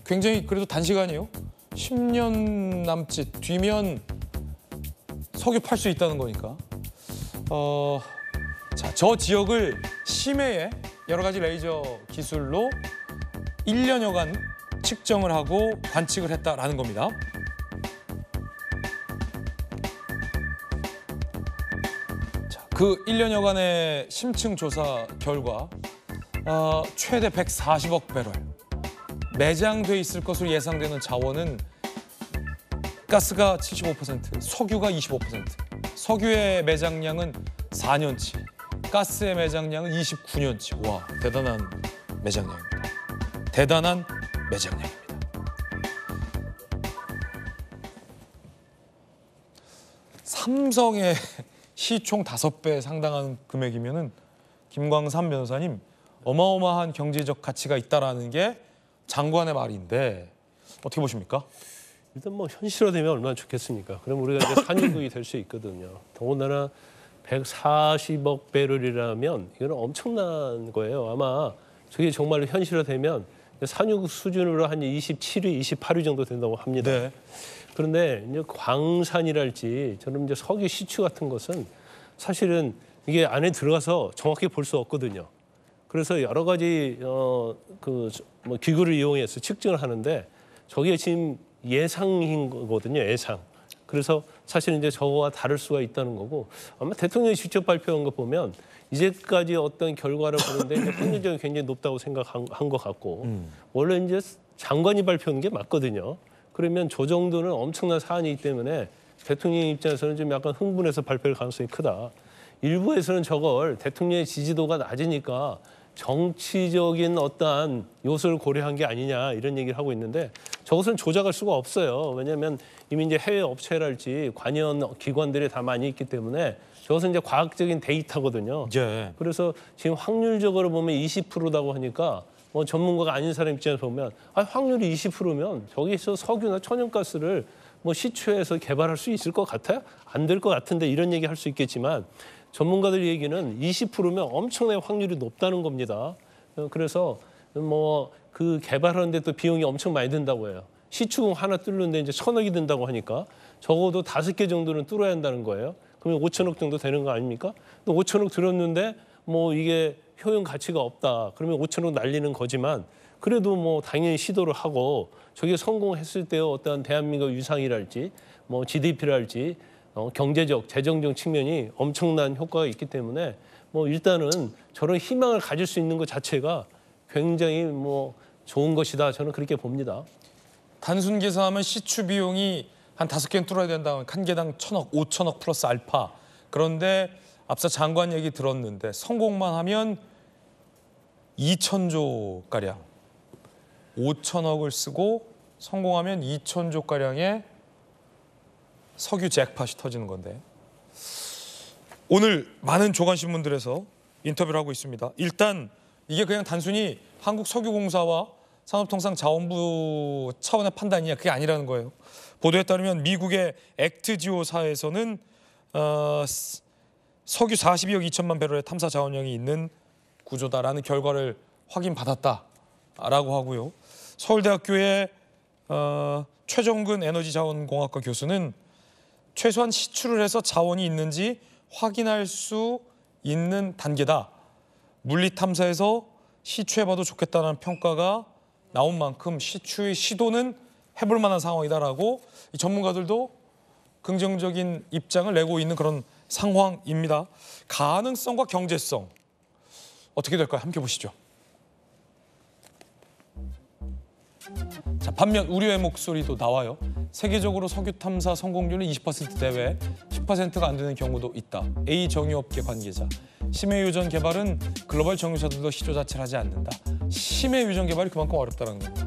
[SPEAKER 1] 굉장히 그래도 단시간이에요. 10년 남짓 뒤면 석유 팔 수 있다는 거니까. 어, 자, 저 지역을 심해에 여러 가지 레이저 기술로 1년여간 측정을 하고 관측을 했다라는 겁니다. 그 1년여간의 심층 조사 결과 어, 최대 140억 배럴 매장돼 있을 것으로 예상되는 자원은 가스가 75%, 석유가 25%, 석유의 매장량은 4년치, 가스의 매장량은 29년치. 와, 대단한 매장량입니다. 대단한 매장량입니다. 삼성의 시총 다섯 배 상당한 금액이면은 김광삼 변호사님 어마어마한 경제적 가치가 있다라는 게 장관의 말인데
[SPEAKER 4] 어떻게 보십니까? 일단 뭐 현실화되면 얼마나 좋겠습니까? 그럼 우리가 이제 산유국이 될 수 있거든요. 더군다나 140억 배럴이라면 이거 엄청난 거예요. 아마 그게 정말로 현실화되면 산유국 수준으로 한 27위, 28위 정도 된다고 합니다. 네. 그런데 이제 광산이랄지 저는 이제 석유 시추 같은 것은 사실은 이게 안에 들어가서 정확히 볼 수 없거든요. 그래서 여러 가지 어, 그뭐 기구를 이용해서 측정을 하는데 저게 지금 예상인 거거든요. 예상. 그래서 사실 은 이제 저와 다를 수가 있다는 거고 아마 대통령이 직접 발표한 거 보면 이제까지 어떤 결과를 보는데 확률적이 굉장히 높다고 생각한 것 같고 음. 원래 이제 장관이 발표한 게 맞거든요. 그러면 저 정도는 엄청난 사안이기 때문에 대통령 입장에서는 좀 약간 흥분해서 발표할 가능성이 크다. 일부에서는 저걸 대통령의 지지도가 낮으니까 정치적인 어떠한 요소를 고려한 게 아니냐 이런 얘기를 하고 있는데 저것은 조작할 수가 없어요. 왜냐하면 이미 이제 해외 업체랄지 관련 기관들이 다 많이 있기 때문에 저것은 이제 과학적인 데이터거든요. 예. 그래서 지금 확률적으로 보면 2 0라고 하니까 뭐 전문가가 아닌 사람 입장에서 보면 아, 확률이 20%면 저기서 석유나 천연가스를 뭐 시추에서 개발할 수 있을 것 같아요? 안 될 것 같은데 이런 얘기 할 수 있겠지만 전문가들 얘기는 20%면 엄청나게 확률이 높다는 겁니다. 어, 그래서 뭐 그 개발하는데 또 비용이 엄청 많이 든다고 해요. 시추공 하나 뚫는데 이제 천억이 든다고 하니까 적어도 다섯 개 정도는 뚫어야 한다는 거예요. 그러면 5천억 정도 되는 거 아닙니까? 또 5천억 들었는데 뭐 이게 효용 가치가 없다. 그러면 5천 원 날리는 거지만 그래도 뭐 당연히 시도를 하고 저게 성공했을 때 어떠한 대한민국 유상이랄지 뭐 GDP랄지 어, 경제적, 재정적 측면이 엄청난 효과가 있기 때문에 뭐 일단은 저런 희망을 가질 수 있는 것 자체가 굉장히 뭐 좋은 것이다. 저는 그렇게 봅니다. 단순 계산하면 시추 비용이 한 다섯 개는 뚫어야 된다. 면한 개당 천억, 오천억
[SPEAKER 1] 플러스 알파. 그런데 앞서 장관 얘기 들었는데 성공만 하면 2천조가량 5천억을 쓰고 성공하면 2천조가량의 석유 잭팟이 터지는 건데 오늘 많은 조간신문들에서 인터뷰를 하고 있습니다. 일단 이게 그냥 단순히 한국석유공사와 산업통상자원부 차원의 판단이냐 그게 아니라는 거예요. 보도에 따르면 미국의 액트지오사에서는 어, 석유 42억 2천만 배럴의 탐사 자원량이 있는 구조다라는 결과를 확인받았다라고 하고요. 서울대학교의 어, 최정근 에너지자원공학과 교수는 최소한 시추를 해서 자원이 있는지 확인할 수 있는 단계다. 물리탐사에서 시추해봐도 좋겠다는 평가가 나온 만큼 시추의 시도는 해볼 만한 상황이다라고 전문가들도 긍정적인 입장을 내고 있는 그런 상황입니다. 가능성과 경제성 어떻게 될까요? 함께 보시죠. 자, 반면 우려의 목소리도 나와요. 세계적으로 석유 탐사 성공률은 20% 대외, 10%가 안 되는 경우도 있다. A 정유업계 관계자. 심해 유전 개발은 글로벌 정유사들도 시조 자체를 하지 않는다. 심해 유전 개발이 그만큼 어렵다는 겁니다.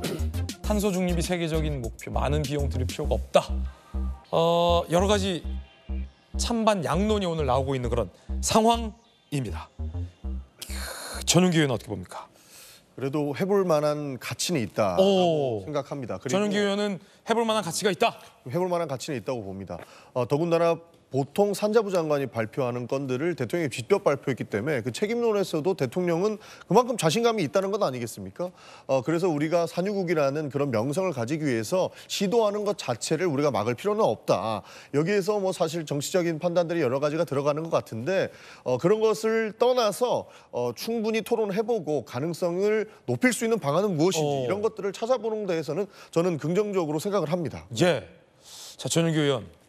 [SPEAKER 1] 탄소 중립이 세계적인 목표, 많은 비용 들일 필요가 없다. 어, 여러 가지 찬반 양론이 오늘 나오고 있는 그런 상황입니다.
[SPEAKER 5] 전용기 의원 어떻게 봅니까? 그래도 해볼 만한 가치는 있다 생각합니다. 전용기 의원은 해볼 만한 가치가 있다. 해볼 만한 가치는 있다고 봅니다. 어, 더군다나 보통 산자부 장관이 발표하는 건들을 대통령이 뒷뼈 발표했기 때문에 그 책임론에서도 대통령은 그만큼 자신감이 있다는 것 아니겠습니까? 어, 그래서 우리가 산유국이라는 그런 명성을 가지기 위해서 시도하는 것 자체를 우리가 막을 필요는 없다. 여기에서 뭐 사실 정치적인 판단들이 여러 가지가 들어가는 것 같은데 어, 그런 것을 떠나서 어, 충분히 토론해보고 가능성을 높일 수 있는 방안은 무엇인지 어... 이런 것들을 찾아보는 데에서는 저는 긍정적으로 생각을 합니다.
[SPEAKER 1] 예. 자, 전영규 의원.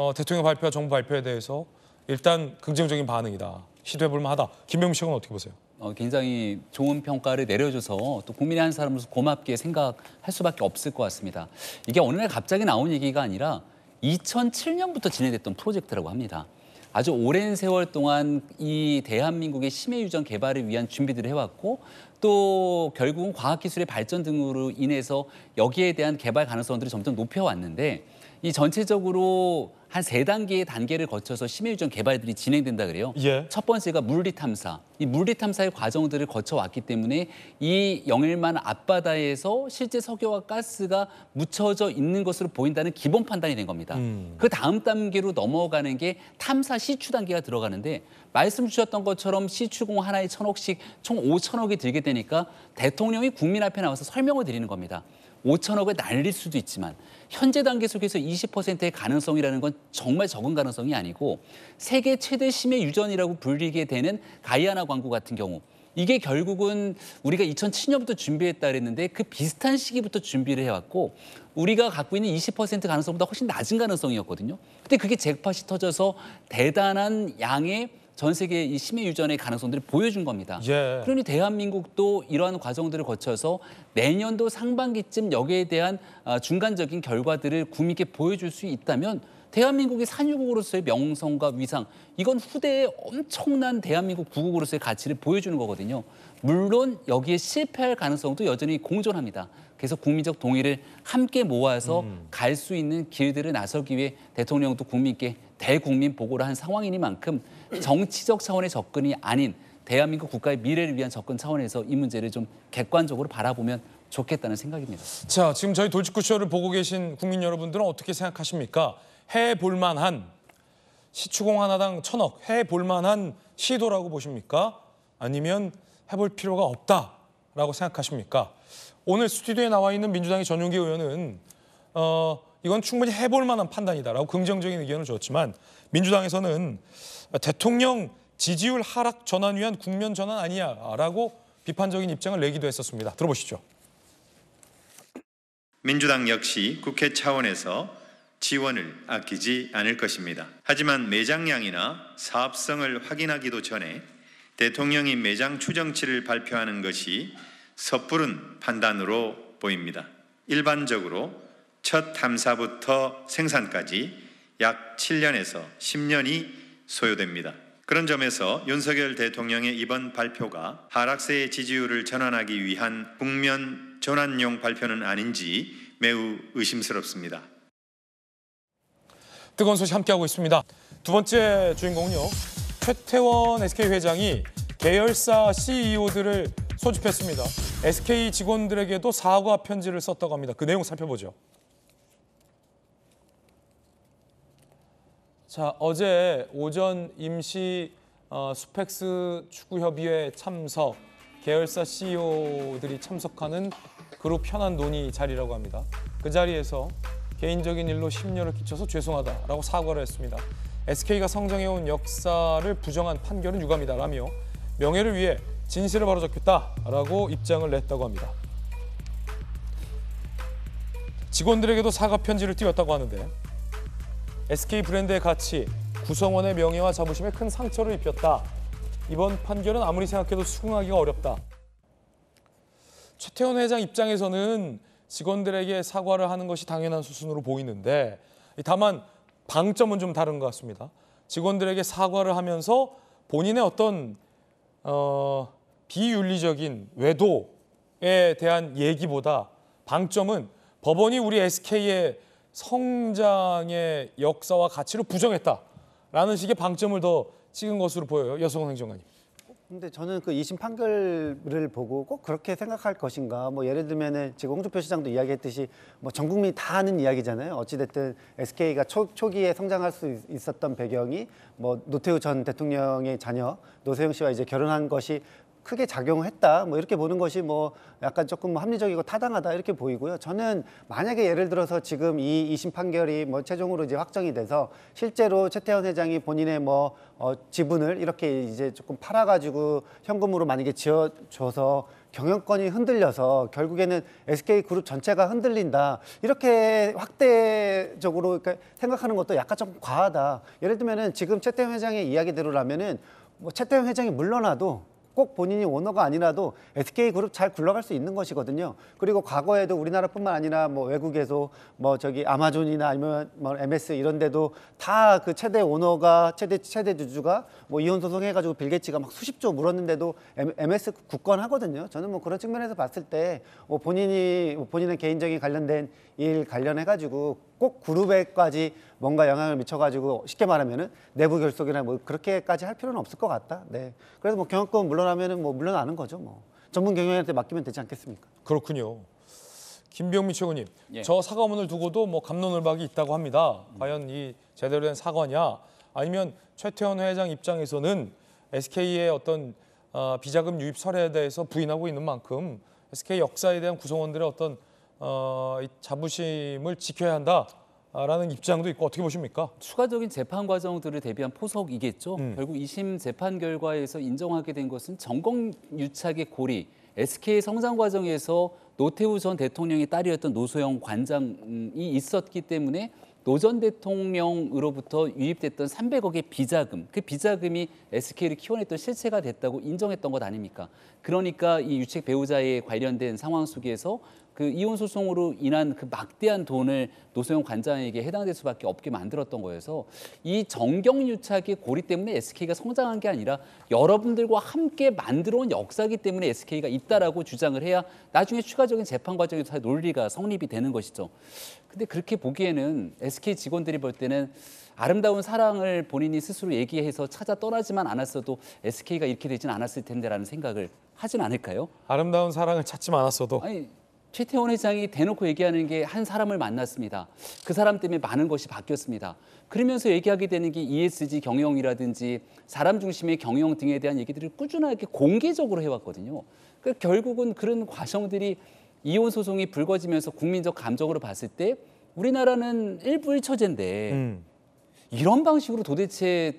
[SPEAKER 1] 어, 대통령 발표와 정부
[SPEAKER 2] 발표에 대해서 일단 긍정적인 반응이다. 시도해볼 만하다. 김병민 씨는 어떻게 보세요? 어, 굉장히 좋은 평가를 내려줘서 또 국민의 한 사람으로서 고맙게 생각할 수밖에 없을 것 같습니다. 이게 어느 날 갑자기 나온 얘기가 아니라 2007년부터 진행됐던 프로젝트라고 합니다. 아주 오랜 세월 동안 이 대한민국의 심해 유전 개발을 위한 준비들을 해왔고 또 결국은 과학기술의 발전 등으로 인해서 여기에 대한 개발 가능성들을 점점 높여왔는데 이 전체적으로 한 세 단계의 단계를 거쳐서 심해유전 개발들이 진행된다 그래요. 예. 첫 번째가 물리 탐사. 이 물리 탐사의 과정들을 거쳐왔기 때문에 이 영일만 앞바다에서 실제 석유와 가스가 묻혀져 있는 것으로 보인다는 기본 판단이 된 겁니다. 음. 그 다음 단계로 넘어가는 게 탐사 시추 단계가 들어가는데 말씀 주셨던 것처럼 시추공 하나에 천억씩 총오천억이 들게 되니까 대통령이 국민 앞에 나와서 설명을 드리는 겁니다. 5천억을 날릴 수도 있지만 현재 단계 속에서 20%의 가능성이라는 건 정말 적은 가능성이 아니고 세계 최대 심해 유전이라고 불리게 되는 가이아나 광구 같은 경우 이게 결국은 우리가 2007년부터 준비했다 그랬는데 그 비슷한 시기부터 준비를 해왔고 우리가 갖고 있는 20% 가능성보다 훨씬 낮은 가능성이었거든요. 근데 그게 잭팟이 터져서 대단한 양의 전 세계 이 심해 유전의 가능성들을 보여준 겁니다. 예. 그러니 대한민국도 이러한 과정들을 거쳐서 내년도 상반기쯤 여기에 대한 아, 중간적인 결과들을 국민께 보여줄 수 있다면 대한민국이 산유국으로서의 명성과 위상 이건 후대에 엄청난 대한민국 부국으로서의 가치를 보여주는 거거든요. 물론 여기에 실패할 가능성도 여전히 공존합니다. 그래서 국민적 동의를 함께 모아서 음. 갈수 있는 길들을 나서기 위해 대통령도 국민께 대국민 보고를 한 상황이니만큼 정치적 차원의 접근이 아닌 대한민국 국가의 미래를 위한 접근 차원에서 이 문제를 좀 객관적으로 바라보면 좋겠다는 생각입니다.
[SPEAKER 1] 자, 지금 저희 돌직구쇼를 보고 계신 국민 여러분들은 어떻게 생각하십니까? 해볼 만한 시추공 하나당 천억 해볼 만한 시도라고 보십니까? 아니면 해볼 필요가 없다라고 생각하십니까? 오늘 스튜디오에 나와 있는 민주당의 전용기 의원은 어, 이건 충분히 해볼 만한 판단이다라고 긍정적인 의견을 줬지만 민주당에서는 대통령 지지율 하락 전환 위한 국면 전환 아니야라고 비판적인 입장을 내기도 했었습니다. 들어보시죠.
[SPEAKER 6] 민주당 역시 국회 차원에서 지원을 아끼지 않을 것입니다. 하지만 매장량이나 사업성을 확인하기도 전에 대통령이 매장 추정치를 발표하는 것이 섣부른 판단으로 보입니다. 일반적으로
[SPEAKER 5] 첫 탐사부터 생산까지 약 7년에서 10년이 소요됩니다. 그런 점에서 윤석열 대통령의 이번 발표가
[SPEAKER 6] 하락세의 지지율을 전환하기 위한 국면 전환용 발표는 아닌지 매우 의심스럽습니다.
[SPEAKER 1] 뜨거운 소식 함께하고 있습니다. 두 번째 주인공은요. 최태원 SK 회장이 계열사 CEO들을 소집했습니다. SK 직원들에게도 사과 편지를 썼다고 합니다. 그 내용 살펴보죠. 자, 어제 오전 임시 어, 수펙스 축구협의회 참석, 계열사 CEO들이 참석하는 그룹 편한 논의 자리라고 합니다. 그 자리에서 개인적인 일로 심려를 끼쳐서 죄송하다라고 사과를 했습니다. SK가 성장해온 역사를 부정한 판결은 유감이다라며 명예를 위해 진실을 바로잡겠다라고 입장을 냈다고 합니다. 직원들에게도 사과 편지를 띄웠다고 하는데 SK 브랜드의 가치, 구성원의 명예와 자부심에 큰 상처를 입혔다. 이번 판결은 아무리 생각해도 수긍하기가 어렵다. 최태원 회장 입장에서는 직원들에게 사과를 하는 것이 당연한 수순으로 보이는데 다만 방점은 좀 다른 것 같습니다. 직원들에게 사과를 하면서 본인의 어떤 어, 비윤리적인 외도에 대한 얘기보다 방점은 법원이 우리 SK의 성장의 역사와 가치를 부정했다라는 식의 방점을 더 찍은 것으로 보여요. 여성 행정관님.
[SPEAKER 6] 근데 저는 그이심 판결을 보고 꼭 그렇게 생각할 것인가. 뭐 예를 들면은 지금 홍준표 시장도 이야기했듯이 뭐 전 국민이 다 아는 이야기잖아요. 어찌됐든 SK가 초, 초기에 성장할 수 있었던 배경이 뭐 노태우 전 대통령의 자녀 노세영 씨와 이제 결혼한 것이 크게 작용했다 을뭐 이렇게 보는 것이 뭐 약간 조금 합리적이고 타당하다 이렇게 보이고요. 저는 만약에 예를 들어서 지금 이 이심 판결이 뭐 최종으로 이제 확정이 돼서 실제로 최태원 회장이 본인의 뭐 어, 지분을 이렇게 이제 조금 팔아가지고 현금으로 만약에 지어줘서 경영권이 흔들려서 결국에는 SK 그룹 전체가 흔들린다 이렇게 확대적으로 생각하는 것도 약간 좀 과하다. 예를 들면은 지금 최태원 회장의 이야기대로라면은 뭐 최태원 회장이 물러나도 꼭 본인이 오너가 아니라도 SK 그룹 잘 굴러갈 수 있는 것이거든요. 그리고 과거에도 우리나라뿐만 아니라 뭐 외국에서 뭐 저기 아마존이나 아니면 뭐 MS 이런 데도 다 그 최대 오너가 최대 최대 주주가 뭐 이혼 소송 해 가지고 빌 게이츠가 막 수십 조 물었는데도 MS 굳건하거든요. 저는 뭐 그런 측면에서 봤을 때 뭐 본인이 뭐 본인의 개인적인 관련된 일 관련해 가지고 꼭 그룹에까지 뭔가 영향을 미쳐가지고 쉽게 말하면은 내부 결속이나 뭐 그렇게까지 할 필요는 없을 것 같다. 네. 그래서 뭐 경영권 물러나면은 뭐 물러나는 거죠. 뭐 전문 경영인한테 맡기면 되지 않겠습니까? 그렇군요. 김병민 최고님,
[SPEAKER 1] 예. 저 사과문을 두고도 뭐 감론을박이 있다고 합니다. 음. 과연 이 제대로 된 사과냐, 아니면 최태원 회장 입장에서는 SK의 어떤 어, 비자금 유입 사례에 대해서 부인하고 있는 만큼 SK 역사에 대한 구성원들의 어떤 어, 이
[SPEAKER 2] 자부심을 지켜야 한다. 라는 입장도 있고 어떻게 보십니까? 추가적인 재판 과정들을 대비한 포석이겠죠. 음. 결국 2심 재판 결과에서 인정하게 된 것은 정권 유착의 고리, SK 성장 과정에서 노태우 전 대통령의 딸이었던 노소영 관장이 있었기 때문에 노 전 대통령으로부터 유입됐던 300억의 비자금, 그 비자금이 SK를 키워냈던 실체가 됐다고 인정했던 것 아닙니까? 그러니까 이 유책 배우자에 관련된 상황 속에서 그 이혼 소송으로 인한 그 막대한 돈을 노소영 관장에게 해당될 수밖에 없게 만들었던 거여서 이 정경 유착의 고리 때문에 SK가 성장한 게 아니라 여러분들과 함께 만들어온 역사기 때문에 SK가 있다라고 주장을 해야 나중에 추가적인 재판 과정에서 논리가 성립이 되는 것이죠. 근데 그렇게 보기에는 SK 직원들이 볼 때는 아름다운 사랑을 본인이 스스로 얘기해서 찾아 떠나지만 않았어도 SK가 이렇게 되진 않았을 텐데라는 생각을 하진 않을까요? 아름다운 사랑을 찾지 않았어도 아니 최태원 회장이 대놓고 얘기하는 게 한 사람을 만났습니다. 그 사람 때문에 많은 것이 바뀌었습니다. 그러면서 얘기하게 되는 게 ESG 경영이라든지 사람 중심의 경영 등에 대한 얘기들을 꾸준하게 공개적으로 해왔거든요. 그러니까 결국은 그런 과정들이 이혼 소송이 불거지면서 국민적 감정으로 봤을 때 우리나라는 일부 일처제인데 음. 이런 방식으로 도대체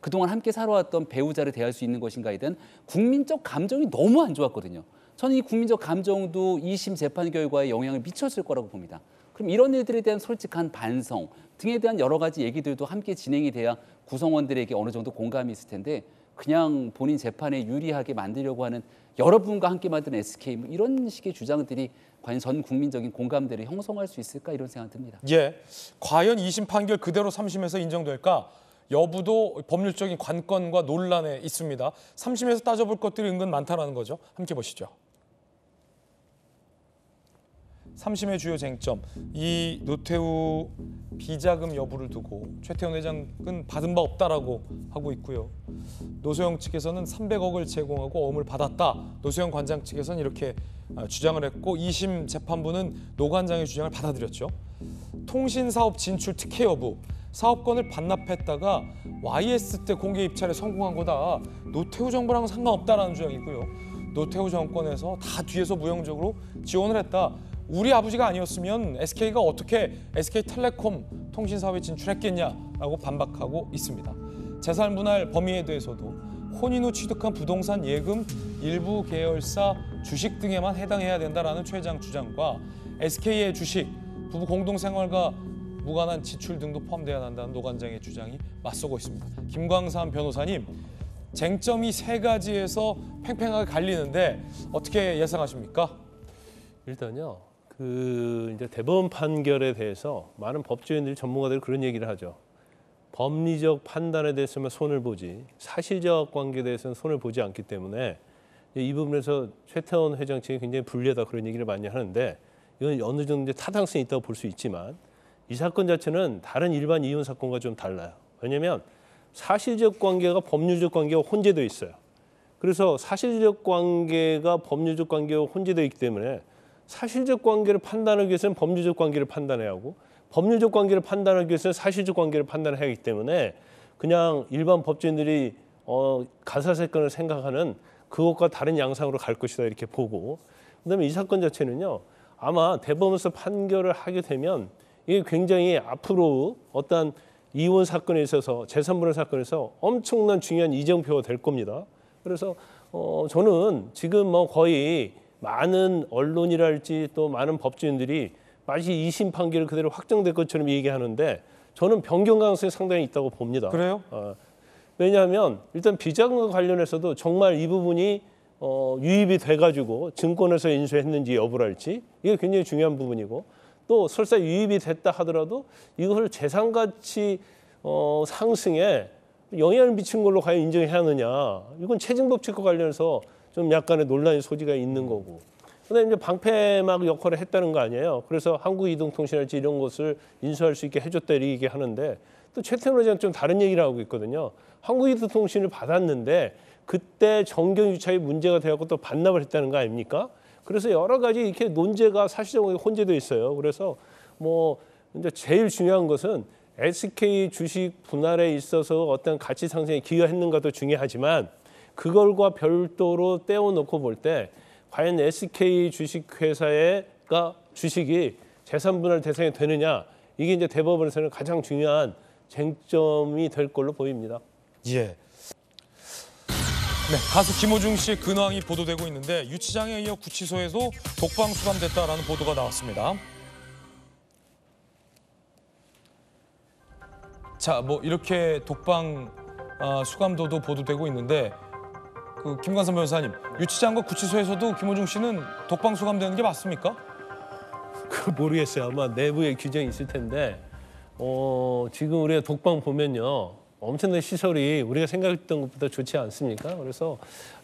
[SPEAKER 2] 그동안 함께 살아왔던 배우자를 대할 수 있는 것인가에 대한 국민적 감정이 너무 안 좋았거든요. 저는 이 국민적 감정도 2심 재판 결과에 영향을 미쳤을 거라고 봅니다. 그럼 이런 일들에 대한 솔직한 반성 등에 대한 여러 가지 얘기들도 함께 진행이 돼야 구성원들에게 어느 정도 공감이 있을 텐데 그냥 본인 재판에 유리하게 만들려고 하는 여러분과 함께 만든 SK 뭐 이런 식의 주장들이 과연 전 국민적인 공감대를 형성할 수 있을까 이런 생각 듭니다.
[SPEAKER 1] 예, 과연 2심 판결 그대로 3심에서 인정될까? 여부도 법률적인 관건과 논란에 있습니다. 3심에서 따져볼 것들이 은근 많다는 거죠. 함께 보시죠. 삼심의 주요 쟁점 이 노태우 비자금 여부를 두고 최태원 회장은 받은 바 없다라고 하고 있고요. 노소영 측에서는 300억을 제공하고 어음을 받았다. 노소영 관장 측에서는 이렇게 아, 주장을 했고 2심 재판부는 노 관장의 주장을 받아들였죠. 통신사업 진출 특혜 여부 사업권을 반납했다가 YS 때 공개 입찰에 성공한 거다. 노태우 정부랑은 상관없다라는 주장이고요. 노태우 정권에서 다 뒤에서 무형적으로 지원을 했다. 우리 아버지가 아니었으면 SK가 어떻게 SK텔레콤 통신사업에 진출했겠냐라고 반박하고 있습니다. 재산 분할 범위에 대해서도 혼인 후 취득한 부동산 예금, 일부 계열사 주식 등에만 해당해야 된다라는 최장 주장과 SK의 주식, 부부 공동생활과 무관한 지출 등도 포함돼야 한다는 노관장의 주장이 맞서고 있습니다. 김광삼 변호사님, 쟁점이 세 가지에서 팽팽하게 갈리는데 어떻게 예상하십니까? 일단요.
[SPEAKER 4] 그 이제 대법원 판결에 대해서 많은 법조인들이 전문가들이 그런 얘기를 하죠. 법리적 판단에 대해서만 손을 보지 사실적 관계에 대해서는 손을 보지 않기 때문에 이 부분에서 최태원 회장 측이 굉장히 불리하다 그런 얘기를 많이 하는데 이건 어느 정도 타당성이 있다고 볼 수 있지만 이 사건 자체는 다른 일반 이혼 사건과 좀 달라요. 왜냐하면 사실적 관계가 법률적 관계와 혼재돼 있어요. 그래서 사실적 관계가 법률적 관계와 혼재되어 있기 때문에 사실적 관계를 판단하기 위해서는 법률적 관계를 판단해야 하고 법률적 관계를 판단하기 위해서는 사실적 관계를 판단해야 하기 때문에 그냥 일반 법조인들이 어, 가사사건을 생각하는 그것과 다른 양상으로 갈 것이다 이렇게 보고 그다음에 이 사건 자체는요 아마 대법원에서 판결을 하게 되면 이게 굉장히 앞으로 어떠한 이혼 사건에 있어서 재산분할 사건에서 엄청난 중요한 이정표가 될 겁니다. 그래서 어, 저는 지금 뭐 거의 많은 언론이랄지 또 많은 법조인들이 마치 이심 판결 그대로 확정될 것처럼 얘기하는데 저는 변경 가능성이 상당히 있다고 봅니다. 그래요? 어, 왜냐하면 일단 비자금 과 관련해서도 정말 이 부분이 어, 유입이 돼가지고 증권에서 인수했는지 여부랄지 이게 굉장히 중요한 부분이고 또 설사 유입이 됐다 하더라도 이것을 재산가치 어, 상승에 영향을 미친 걸로 과연 인정해야 하느냐 이건 체증법칙과 관련해서 좀 약간의 논란의 소지가 있는 거고. 그다음에 이제 방패막 역할을 했다는 거 아니에요. 그래서 한국 이동통신할지 이런 것을 인수할 수 있게 해줬다 이게 렇 하는데 또 최태원 회장 좀 다른 얘기를 하고 있거든요. 한국 이동통신을 받았는데 그때 정경 유착이 문제가 되었고 또 반납을 했다는 거 아닙니까? 그래서 여러 가지 이렇게 논제가 사실적으로 혼재돼 있어요. 그래서 뭐 이제 제일 중요한 것은 SK 주식 분할에 있어서 어떤 가치 상승에 기여했는가도 중요하지만 그걸과 별도로 떼어놓고 볼 때 과연 SK 주식회사가 주식이 재산분할 대상이 되느냐 이게 이제 대법원에서는 가장 중요한 쟁점이 될 걸로 보입니다.
[SPEAKER 1] 예. 네, 가수 김호중 씨의 근황이 보도되고 있는데 유치장에 이어 구치소에도 독방 수감됐다라는 보도가 나왔습니다. 자, 뭐 이렇게 독방 아, 수감도도 보도되고 있는데 그 김관선 변호사님, 유치장과
[SPEAKER 4] 구치소에서도 김호중 씨는 독방 수감되는 게 맞습니까? 그 모르겠어요. 아마 내부에 규정이 있을 텐데 어, 지금 우리가 독방 보면요. 엄청난 시설이 우리가 생각했던 것보다 좋지 않습니까? 그래서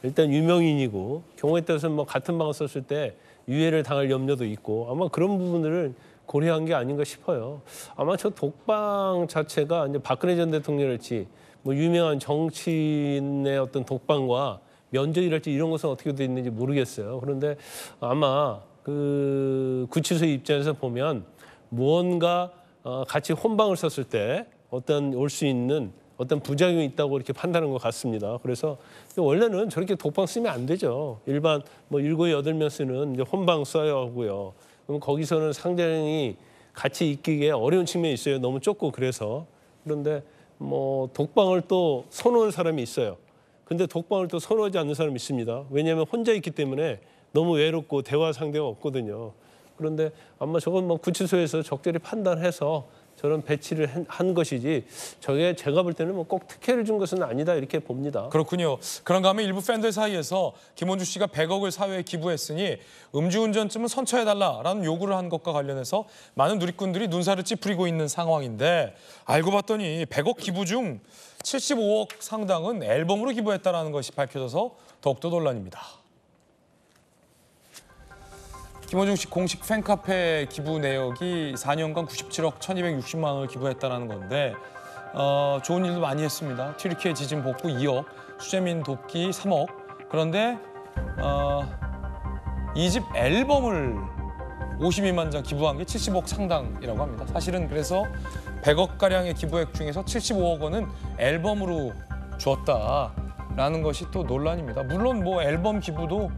[SPEAKER 4] 일단 유명인이고 경우에 따라서는 뭐 같은 방을 썼을 때 유해를 당할 염려도 있고 아마 그런 부분들을 고려한 게 아닌가 싶어요. 아마 저 독방 자체가 이제 박근혜 전 대통령일지 뭐 유명한 정치인의 어떤 독방과 면접이랄지 이런 것은 어떻게 돼 있는지 모르겠어요. 그런데 아마 그 구치소 입장에서 보면 무언가 어, 같이 혼방을 썼을 때 어떤 올 수 있는 어떤 부작용이 있다고 이렇게 판단한 것 같습니다. 그래서 원래는 저렇게 독방 쓰면 안 되죠. 일반 뭐 일곱 여덟 명 쓰는 이제 혼방 써야 하고요. 그럼 거기서는 상당히 같이 있기에 어려운 측면이 있어요. 너무 좁고 그래서 그런데 뭐 독방을 또 선호하는 사람이 있어요. 근데 독방을 또 선호하지 않는 사람이 있습니다. 왜냐하면 혼자 있기 때문에 너무 외롭고 대화 상대가 없거든요. 그런데 아마 저건 뭐 구치소에서 적절히 판단해서 저런 배치를 한 것이지 저게 제가 볼 때는 뭐 꼭 특혜를 준 것은 아니다 이렇게 봅니다. 그렇군요.
[SPEAKER 1] 그런가 하면 일부 팬들 사이에서 김원주 씨가 100억을 사회에 기부했으니 음주운전쯤은 선처해달라라는 요구를 한 것과 관련해서 많은 누리꾼들이 눈살을 찌푸리고 있는 상황인데 알고 봤더니 100억 기부 중 75억 상당은 앨범으로 기부했다는 것이 밝혀져서 더욱더 논란입니다. 김호중 씨 공식 팬카페 기부 내역이 4년간 97억 1,260만 원을 기부했다는 건데 어, 좋은 일도 많이 했습니다. 튀르키예 지진 복구 2억, 수재민 돕기 3억. 그런데 어, 이집 앨범을 52만 장 기부한 게 70억 상당이라고 합니다. 사실은 그래서 100억가량의 기부액 중에서 75억 원은 앨범으로 주었다라는 것이 또 논란입니다. 물론 뭐 앨범 기부도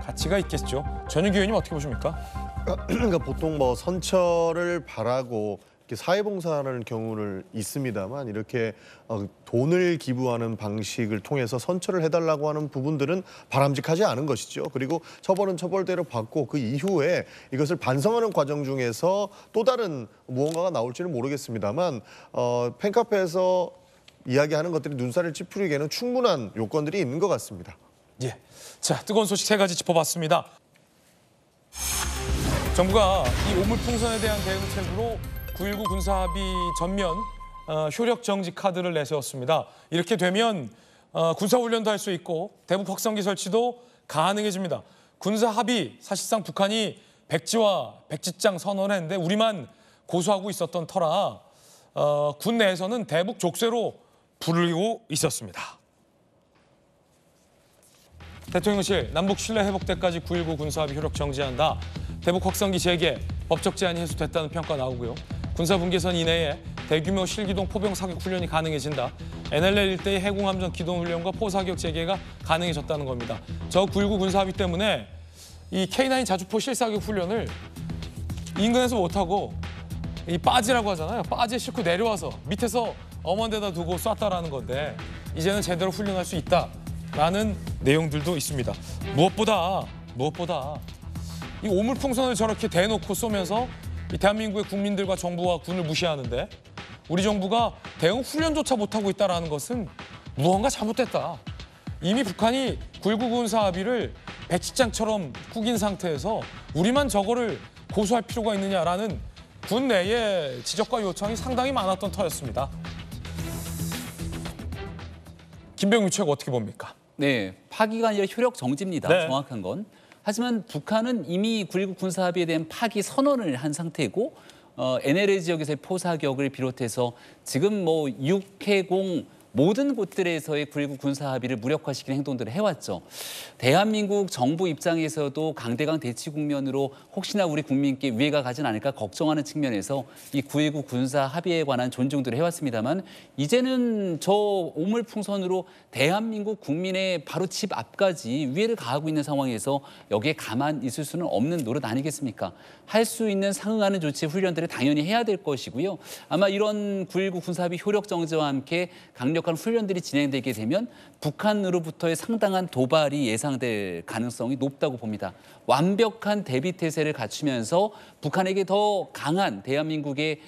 [SPEAKER 5] 가치가 있겠죠. 전유기 의원님 어떻게 보십니까? 그러니까 보통 뭐 선처를 바라고 사회봉사라는 경우를 있습니다만 이렇게 어, 돈을 기부하는 방식을 통해서 선처를 해달라고 하는 부분들은 바람직하지 않은 것이죠. 그리고 처벌은 처벌대로 받고 그 이후에 이것을 반성하는 과정 중에서 또 다른 무언가가 나올지는 모르겠습니다만 어, 팬카페에서 이야기하는 것들이 눈살을 찌푸리기에는 충분한 요건들이 있는 것 같습니다. 예. 자,
[SPEAKER 1] 뜨거운 소식 세 가지 짚어봤습니다. 정부가 이 오물풍선에 대한 대응책으로 9.19 군사합의 전면 어, 효력 정지 카드를 내세웠습니다. 이렇게 되면 어, 군사훈련도 할 수 있고 대북 확성기 설치도 가능해집니다. 군사합의 사실상 북한이 백지와 백지장 선언했는데 우리만 고수하고 있었던 터라 어, 군 내에서는 대북 족쇄로 부르고 있었습니다. 대통령실 남북 신뢰 회복 때까지 9.19 군사합의 효력 정지한다. 대북 확성기 재개, 법적 제한이 해소됐다는 평가 나오고요. 군사분계선 이내에 대규모 실기동 포병 사격 훈련이 가능해진다. NLL 일대의 해공함정 기동 훈련과 포사격 재개가 가능해졌다는 겁니다. 저9.19 군사합의 때문에 이 K9 자주포 실사격 훈련을 인근에서 못하고 이 빠지라고 하잖아요. 빠지에 싣고 내려와서 밑에서 엄한 데다 두고 쐈다라는 건데 이제는 제대로 훈련할 수 있다라는 내용들도 있습니다. 무엇보다 무엇보다 이 오물풍선을 저렇게 대놓고 쏘면서 이 대한민국의 국민들과 정부와 군을 무시하는데 우리 정부가 대응 훈련조차 못하고 있다는 것은 무언가 잘못됐다. 이미 북한이 굴국 군사 합의를 배치장처럼 꾸긴 상태에서 우리만 저거를 고수할 필요가 있느냐라는 군내에 지적과 요청이 상당히 많았던 터였습니다. 김병유 책 어떻게 봅니까?
[SPEAKER 2] 네, 파기가 아니라 효력 정지입니다. 네. 정확한 건. 하지만 북한은 이미 9.19 군사합의에 대한 파기 선언을 한 상태고 어, NLL 지역에서의 포사격을 비롯해서 지금 뭐 육해공 모든 곳들에서의 9.19 군사 합의를 무력화시키는 행동들을 해왔죠. 대한민국 정부 입장에서도 강대강 대치 국면으로 혹시나 우리 국민께 위해가 가진 않을까 걱정하는 측면에서 이9.19 군사 합의에 관한 존중들을 해왔습니다만 이제는 저 오물풍선으로 대한민국 국민의 바로 집 앞까지 위해를 가하고 있는 상황에서 여기에 가만 있을 수는 없는 노릇 아니겠습니까? 할 수 있는 상응하는 조치 훈련들을 당연히 해야 될 것이고요. 아마 이런 9.19 군사합의 효력 정지와 함께 강력 그런 훈련들이 진행되게 되면 북한으로부터의 상당한 도발이 예상될 가능성이 높다고 봅니다. 완벽한 대비 태세를 갖추면서 북한에게 더 강한 대한민국의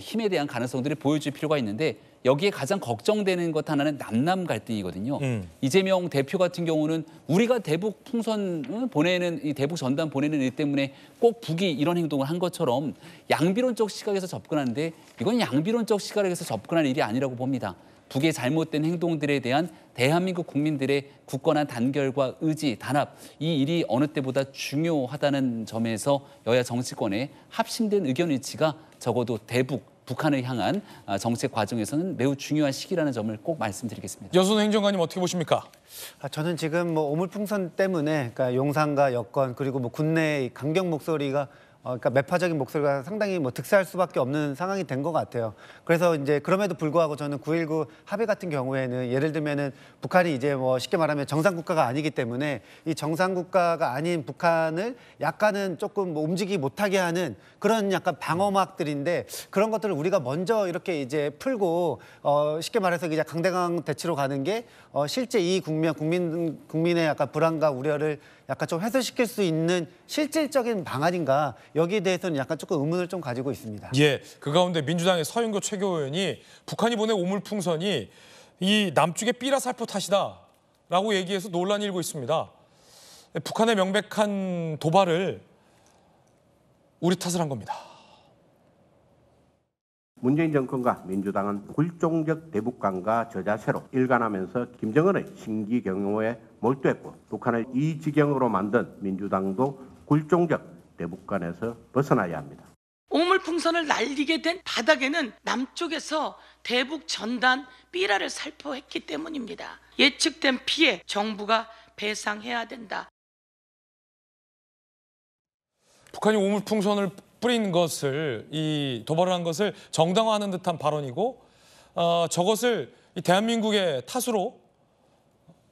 [SPEAKER 2] 힘에 대한 가능성들을 보여줄 필요가 있는데 여기에 가장 걱정되는 것 하나는 남남 갈등이거든요. 음. 이재명 대표 같은 경우는 우리가 대북 풍선 어, 보내는 이 대북 전단 보내는 일 때문에 꼭 북이 이런 행동을 한 것처럼 양비론적 시각에서 접근하는데 이건 양비론적 시각에서 접근할 일이 아니라고 봅니다. 북의 잘못된 행동들에 대한 대한민국 국민들의 굳건한 단결과 의지, 단합 이 일이 어느 때보다 중요하다는 점에서 여야 정치권의 합심된 의견 일치가 적어도 대북 북한을 향한 아, 정책 과정에서는 매우 중요한 시기라는 점을 꼭 말씀드리겠습니다.
[SPEAKER 6] 여순 행정관님 어떻게 보십니까? 아, 저는 지금 뭐 오물풍선 때문에 그러니까 용산과 여권 그리고 뭐 국내 강경 목소리가 어, 그러니까 매파적인 목소리가 상당히 뭐 득세할 수밖에 없는 상황이 된 것 같아요. 그래서 이제 그럼에도 불구하고 저는 9.19 합의 같은 경우에는 예를 들면은 북한이 이제 뭐 쉽게 말하면 정상 국가가 아니기 때문에 이 정상 국가가 아닌 북한을 약간은 조금 뭐움직이 못하게 하는 그런 약간 방어막들인데 그런 것들을 우리가 먼저 이렇게 이제 풀고 어, 쉽게 말해서 이제 강대강 대치로 가는 게 어, 실제 이 국면 국민 국민의 약간 불안과 우려를 약간 좀 해소시킬 수 있는 실질적인 방안인가 여기에 대해서는 약간 조금 의문을 좀 가지고 있습니다.
[SPEAKER 1] 예, 그 가운데 민주당의 서윤교 최고위원이 북한이 보낸 오물풍선이 이 남쪽의 삐라살포 탓이다 라고 얘기해서 논란이 일고 있습니다. 북한의 명백한 도발을 우리 탓을 한 겁니다.
[SPEAKER 5] 문재인 정권과 민주당은 굴종적 대북관과 저자세로 일관하면서 김정은의 신기 경호에 몰두했고 북한을 이 지경으로 만든 민주당도 굴종적 대북관에서 벗어나야 합니다.
[SPEAKER 1] 오물풍선을 날리게 된 바닥에는 남쪽에서 대북 전단 삐라를 살포했기 때문입니다. 예측된 피해 정부가 배상해야 된다. 북한이 오물풍선을 뿌린 것을 이 도발을 한 것을 정당화하는 듯한 발언이고 어, 저것을 이 대한민국의 탓으로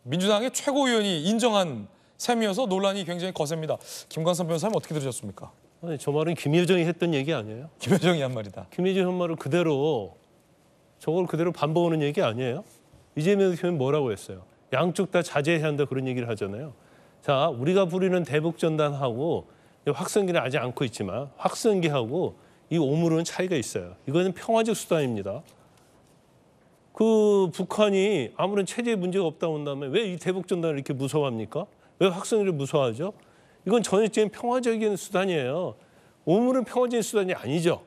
[SPEAKER 1] 민주당의 최고위원이 인정한 셈이어서 논란이 굉장히 거셉니다. 김광선 변호사님 어떻게 들으셨습니까? 아니, 저 말은 김여정이 했던 얘기
[SPEAKER 4] 아니에요? 김여정이 한 말이다. 김여정 한 말을 그대로 저걸 그대로 반복하는 얘기 아니에요? 이재명 대표는 뭐라고 했어요? 양쪽 다 자제해야 한다 그런 얘기를 하잖아요. 자, 우리가 부리는 대북전단하고 예, 확성기를 아직 안고 있지만 확성기하고 이 오물은 차이가 있어요. 이거는 평화적 수단입니다. 그 북한이 아무런 체제 문제가 없다 고한다면왜 이 대북전단을 이렇게 무서워합니까? 왜 확성기를 무서워하죠? 이건 전형적인 평화적인 수단이에요. 오물은 평화적인 수단이 아니죠.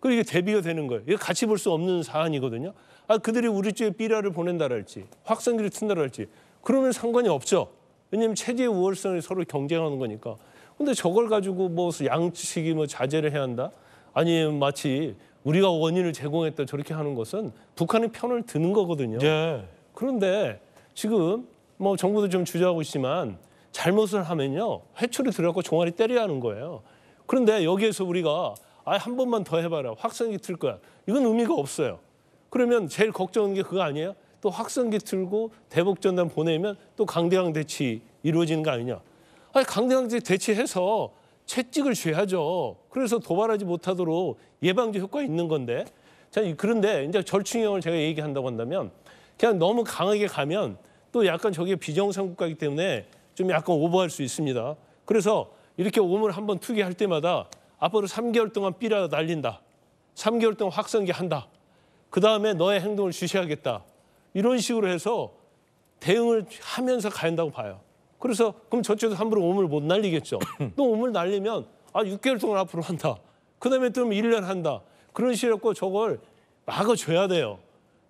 [SPEAKER 4] 그리고 이게 대비가 되는 거예요. 이거 같이 볼 수 없는 사안이거든요. 아, 그들이 우리 쪽에 삐라를 보낸다랄지, 확성기를 튼다랄지, 그러면 상관이 없죠. 왜냐하면 체제의 우월성이 서로 경쟁하는 거니까. 근데 저걸 가지고 뭐양식이뭐 자제를 해야 한다? 아니 마치 우리가 원인을 제공했다 저렇게 하는 것은 북한의 편을 드는 거거든요. 예. 그런데 지금 뭐 정부도 좀 주저하고 있지만 잘못을 하면요 회초리 들어갖고 종아리 때려야 하는 거예요. 그런데 여기에서 우리가 아 한 번만 더 해봐라 확성기 틀 거야 이건 의미가 없어요. 그러면 제일 걱정하는 게 그거 아니에요? 또 확성기 틀고 대북전단 보내면 또 강대강 대치 이루어지는 거 아니냐? 아니, 강대강제 대체해서 채찍을 죄하죠. 그래서 도발하지 못하도록 예방제 효과 있는 건데. 자, 그런데 이제 절충형을 제가 얘기한다고 한다면 그냥 너무 강하게 가면 또 약간 저게 비정상 국가이기 때문에 좀 약간 오버할 수 있습니다. 그래서 이렇게 오물 한번 투기할 때마다 앞으로 3개월 동안 삐라 날린다. 3개월 동안 확성기 한다. 그 다음에 너의 행동을 주시하겠다. 이런 식으로 해서 대응을 하면서 가야 한다고 봐요. 그래서 그럼 저쪽에서 함부로 오물 못 날리겠죠. 또 오물 날리면 아 6개월 동안 앞으로 한다. 그다음에 또 1년 한다. 그런 식으로 저걸 막아줘야 돼요.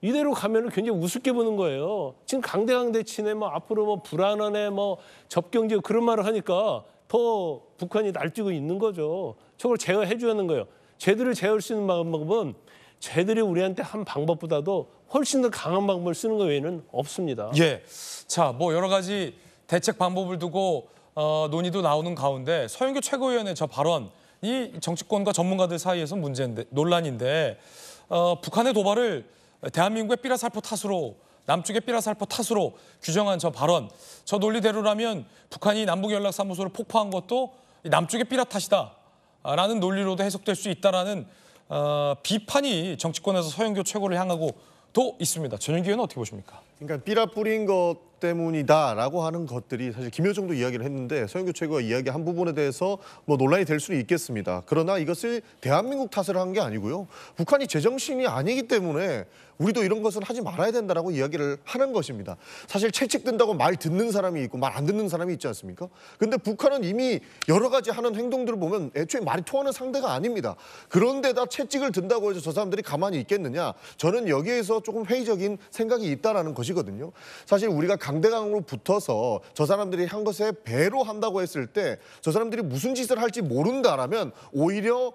[SPEAKER 4] 이대로 가면은 굉장히 우습게 보는 거예요. 지금 강대강대 치해뭐 앞으로 뭐 불안하네 뭐 접경제 그런 말을 하니까 더 북한이 날뛰고 있는 거죠. 저걸 제어해 주는 거예요. 쟤들을 제어할 수 있는 방법은 쟤들이 우리한테 한 방법보다도 훨씬 더 강한 방법을 쓰는 거 외에는 없습니다.
[SPEAKER 1] 예. 자, 뭐 여러 가지 대책 방법을 두고 어, 논의도 나오는 가운데 서영교 최고위원의 저 발언이 정치권과 전문가들 사이에서 문제인데 논란인데 어, 북한의 도발을 대한민국의 삐라살포 탓으로 남쪽의 삐라살포 탓으로 규정한 저 발언 저 논리대로라면 북한이 남북연락사무소를 폭파한 것도 남쪽의 삐라 탓이다라는 논리로도 해석될 수 있다라는 어, 비판이 정치권에서 서영교 최고를 향하고 또 있습니다.
[SPEAKER 5] 전용기 의원은 어떻게 보십니까? 그러니까 삐라 뿌린 것 때문이다라고 하는 것들이 사실 김효정도 이야기를 했는데 서영규 최고가 이야기한 부분에 대해서 뭐 논란이 될 수는 있겠습니다. 그러나 이것을 대한민국 탓을 한 게 아니고요. 북한이 제정신이 아니기 때문에 우리도 이런 것은 하지 말아야 된다라고 이야기를 하는 것입니다. 사실 채찍든다고 말 듣는 사람이 있고 말 안 듣는 사람이 있지 않습니까? 근데 북한은 이미 여러 가지 하는 행동들을 보면 애초에 말이 통하는 상대가 아닙니다. 그런데다 채찍을 든다고 해서 저 사람들이 가만히 있겠느냐? 저는 여기에서 조금 회의적인 생각이 있다라는 것이거든요. 사실 우리가 강대강으로 붙어서 저 사람들이 한 것에 배로 한다고 했을 때 저 사람들이 무슨 짓을 할지 모른다라면 오히려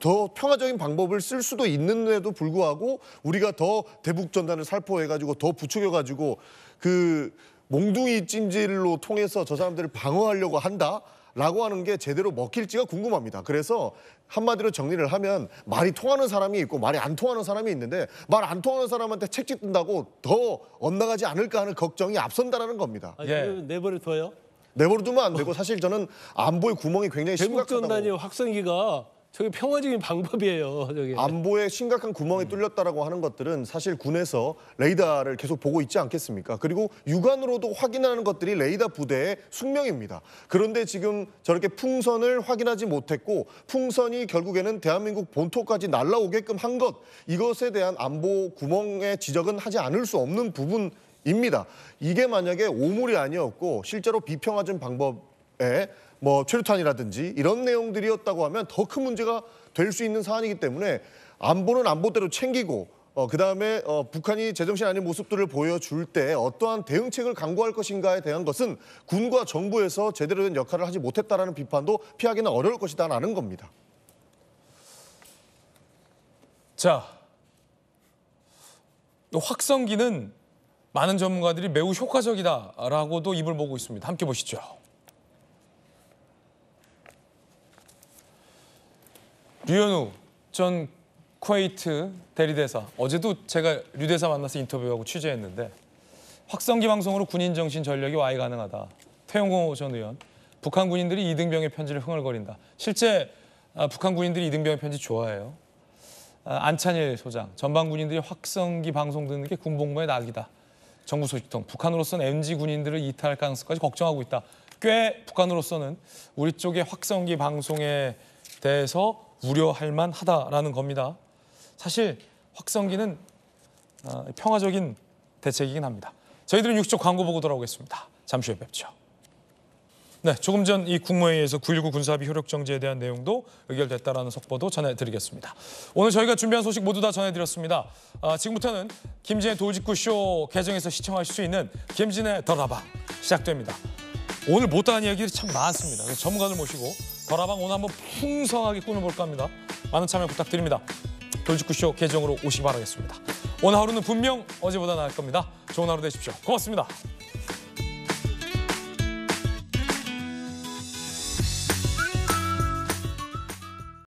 [SPEAKER 5] 더 평화적인 방법을 쓸 수도 있는데도 불구하고 우리가 더 대북 전단을 살포해가지고 더 부추겨가지고 그 몽둥이 찜질로 통해서 저 사람들을 방어하려고 한다. 라고 하는 게 제대로 먹힐지가 궁금합니다. 그래서 한마디로 정리를 하면 말이 통하는 사람이 있고 말이 안 통하는 사람이 있는데 말 안 통하는 사람한테 책 짓는다고 더 엇나가지 않을까 하는 걱정이 앞선다라는 겁니다. 아 그 예.
[SPEAKER 4] 내버려 둬요?
[SPEAKER 5] 내버려두면 안 되고 사실 저는 안보의 구멍이 굉장히 심각하다고. 대북전단이 확성기가 저게 평화적인 방법이에요. 저게. 안보에 심각한 구멍이 뚫렸다라고 하는 것들은 사실 군에서 레이더를 계속 보고 있지 않겠습니까? 그리고 육안으로도 확인하는 것들이 레이더 부대의 숙명입니다. 그런데 지금 저렇게 풍선을 확인하지 못했고 풍선이 결국에는 대한민국 본토까지 날아오게끔한것 이것에 대한 안보 구멍의 지적은 하지 않을 수 없는 부분입니다. 이게 만약에 오물이 아니었고 실제로 비평하는 방법 에뭐 최루탄이라든지 이런 내용들이었다고 하면 더 큰 문제가 될 수 있는 사안이기 때문에 안보는 안보대로 챙기고 어, 그다음에 어, 북한이 제정신 아닌 모습들을 보여줄 때 어떠한 대응책을 강구할 것인가에 대한 것은 군과 정부에서 제대로 된 역할을 하지 못했다라는 비판도 피하기는 어려울 것이다라는 겁니다. 자,
[SPEAKER 1] 확성기는 많은 전문가들이 매우 효과적이다라고도 입을 보고 있습니다. 함께 보시죠. 류현우 전 쿠웨이트 대리대사 어제도 제가 류 대사 만나서 인터뷰하고 취재했는데 확성기 방송으로 군인 정신 전력이 와이 가능하다. 태용호 전 의원 북한 군인들이 이등병의 편지를 흥얼거린다. 실제 아, 북한 군인들이 이등병의 편지 좋아해요. 아, 안찬일 소장 전방 군인들이 확성기 방송 듣는 게 군복무의 낙이다. 정부 소식통 북한으로서는 MZ 군인들을 이탈할 가능성까지 걱정하고 있다. 꽤 북한으로서는 우리 쪽의 확성기 방송에 대해서 우려할 만하다라는 겁니다. 사실 확성기는 아, 평화적인 대책이긴 합니다. 저희들은 6초 광고 보고 돌아오겠습니다. 잠시 후에 뵙죠. 네, 조금 전 이 국무회의에서 9.19군사합 효력 정지에 대한 내용도 의결됐다라는 속보도 전해드리겠습니다. 오늘 저희가 준비한 소식 모두 다 전해드렸습니다. 아, 지금부터는 김진의 돌직구쇼 계정에서 시청하수 있는 김진의 더라방 시작됩니다. 오늘 못다한 이야기들이 참 많습니다. 전문가들 모시고 버라방 오늘 한번 풍성하게 꾸며볼까 합니다. 많은 참여 부탁드립니다. 돌직구쇼 계정으로 오시기 바라겠습니다. 오늘 하루는 분명 어제보다 나을 겁니다. 좋은 하루 되십시오. 고맙습니다.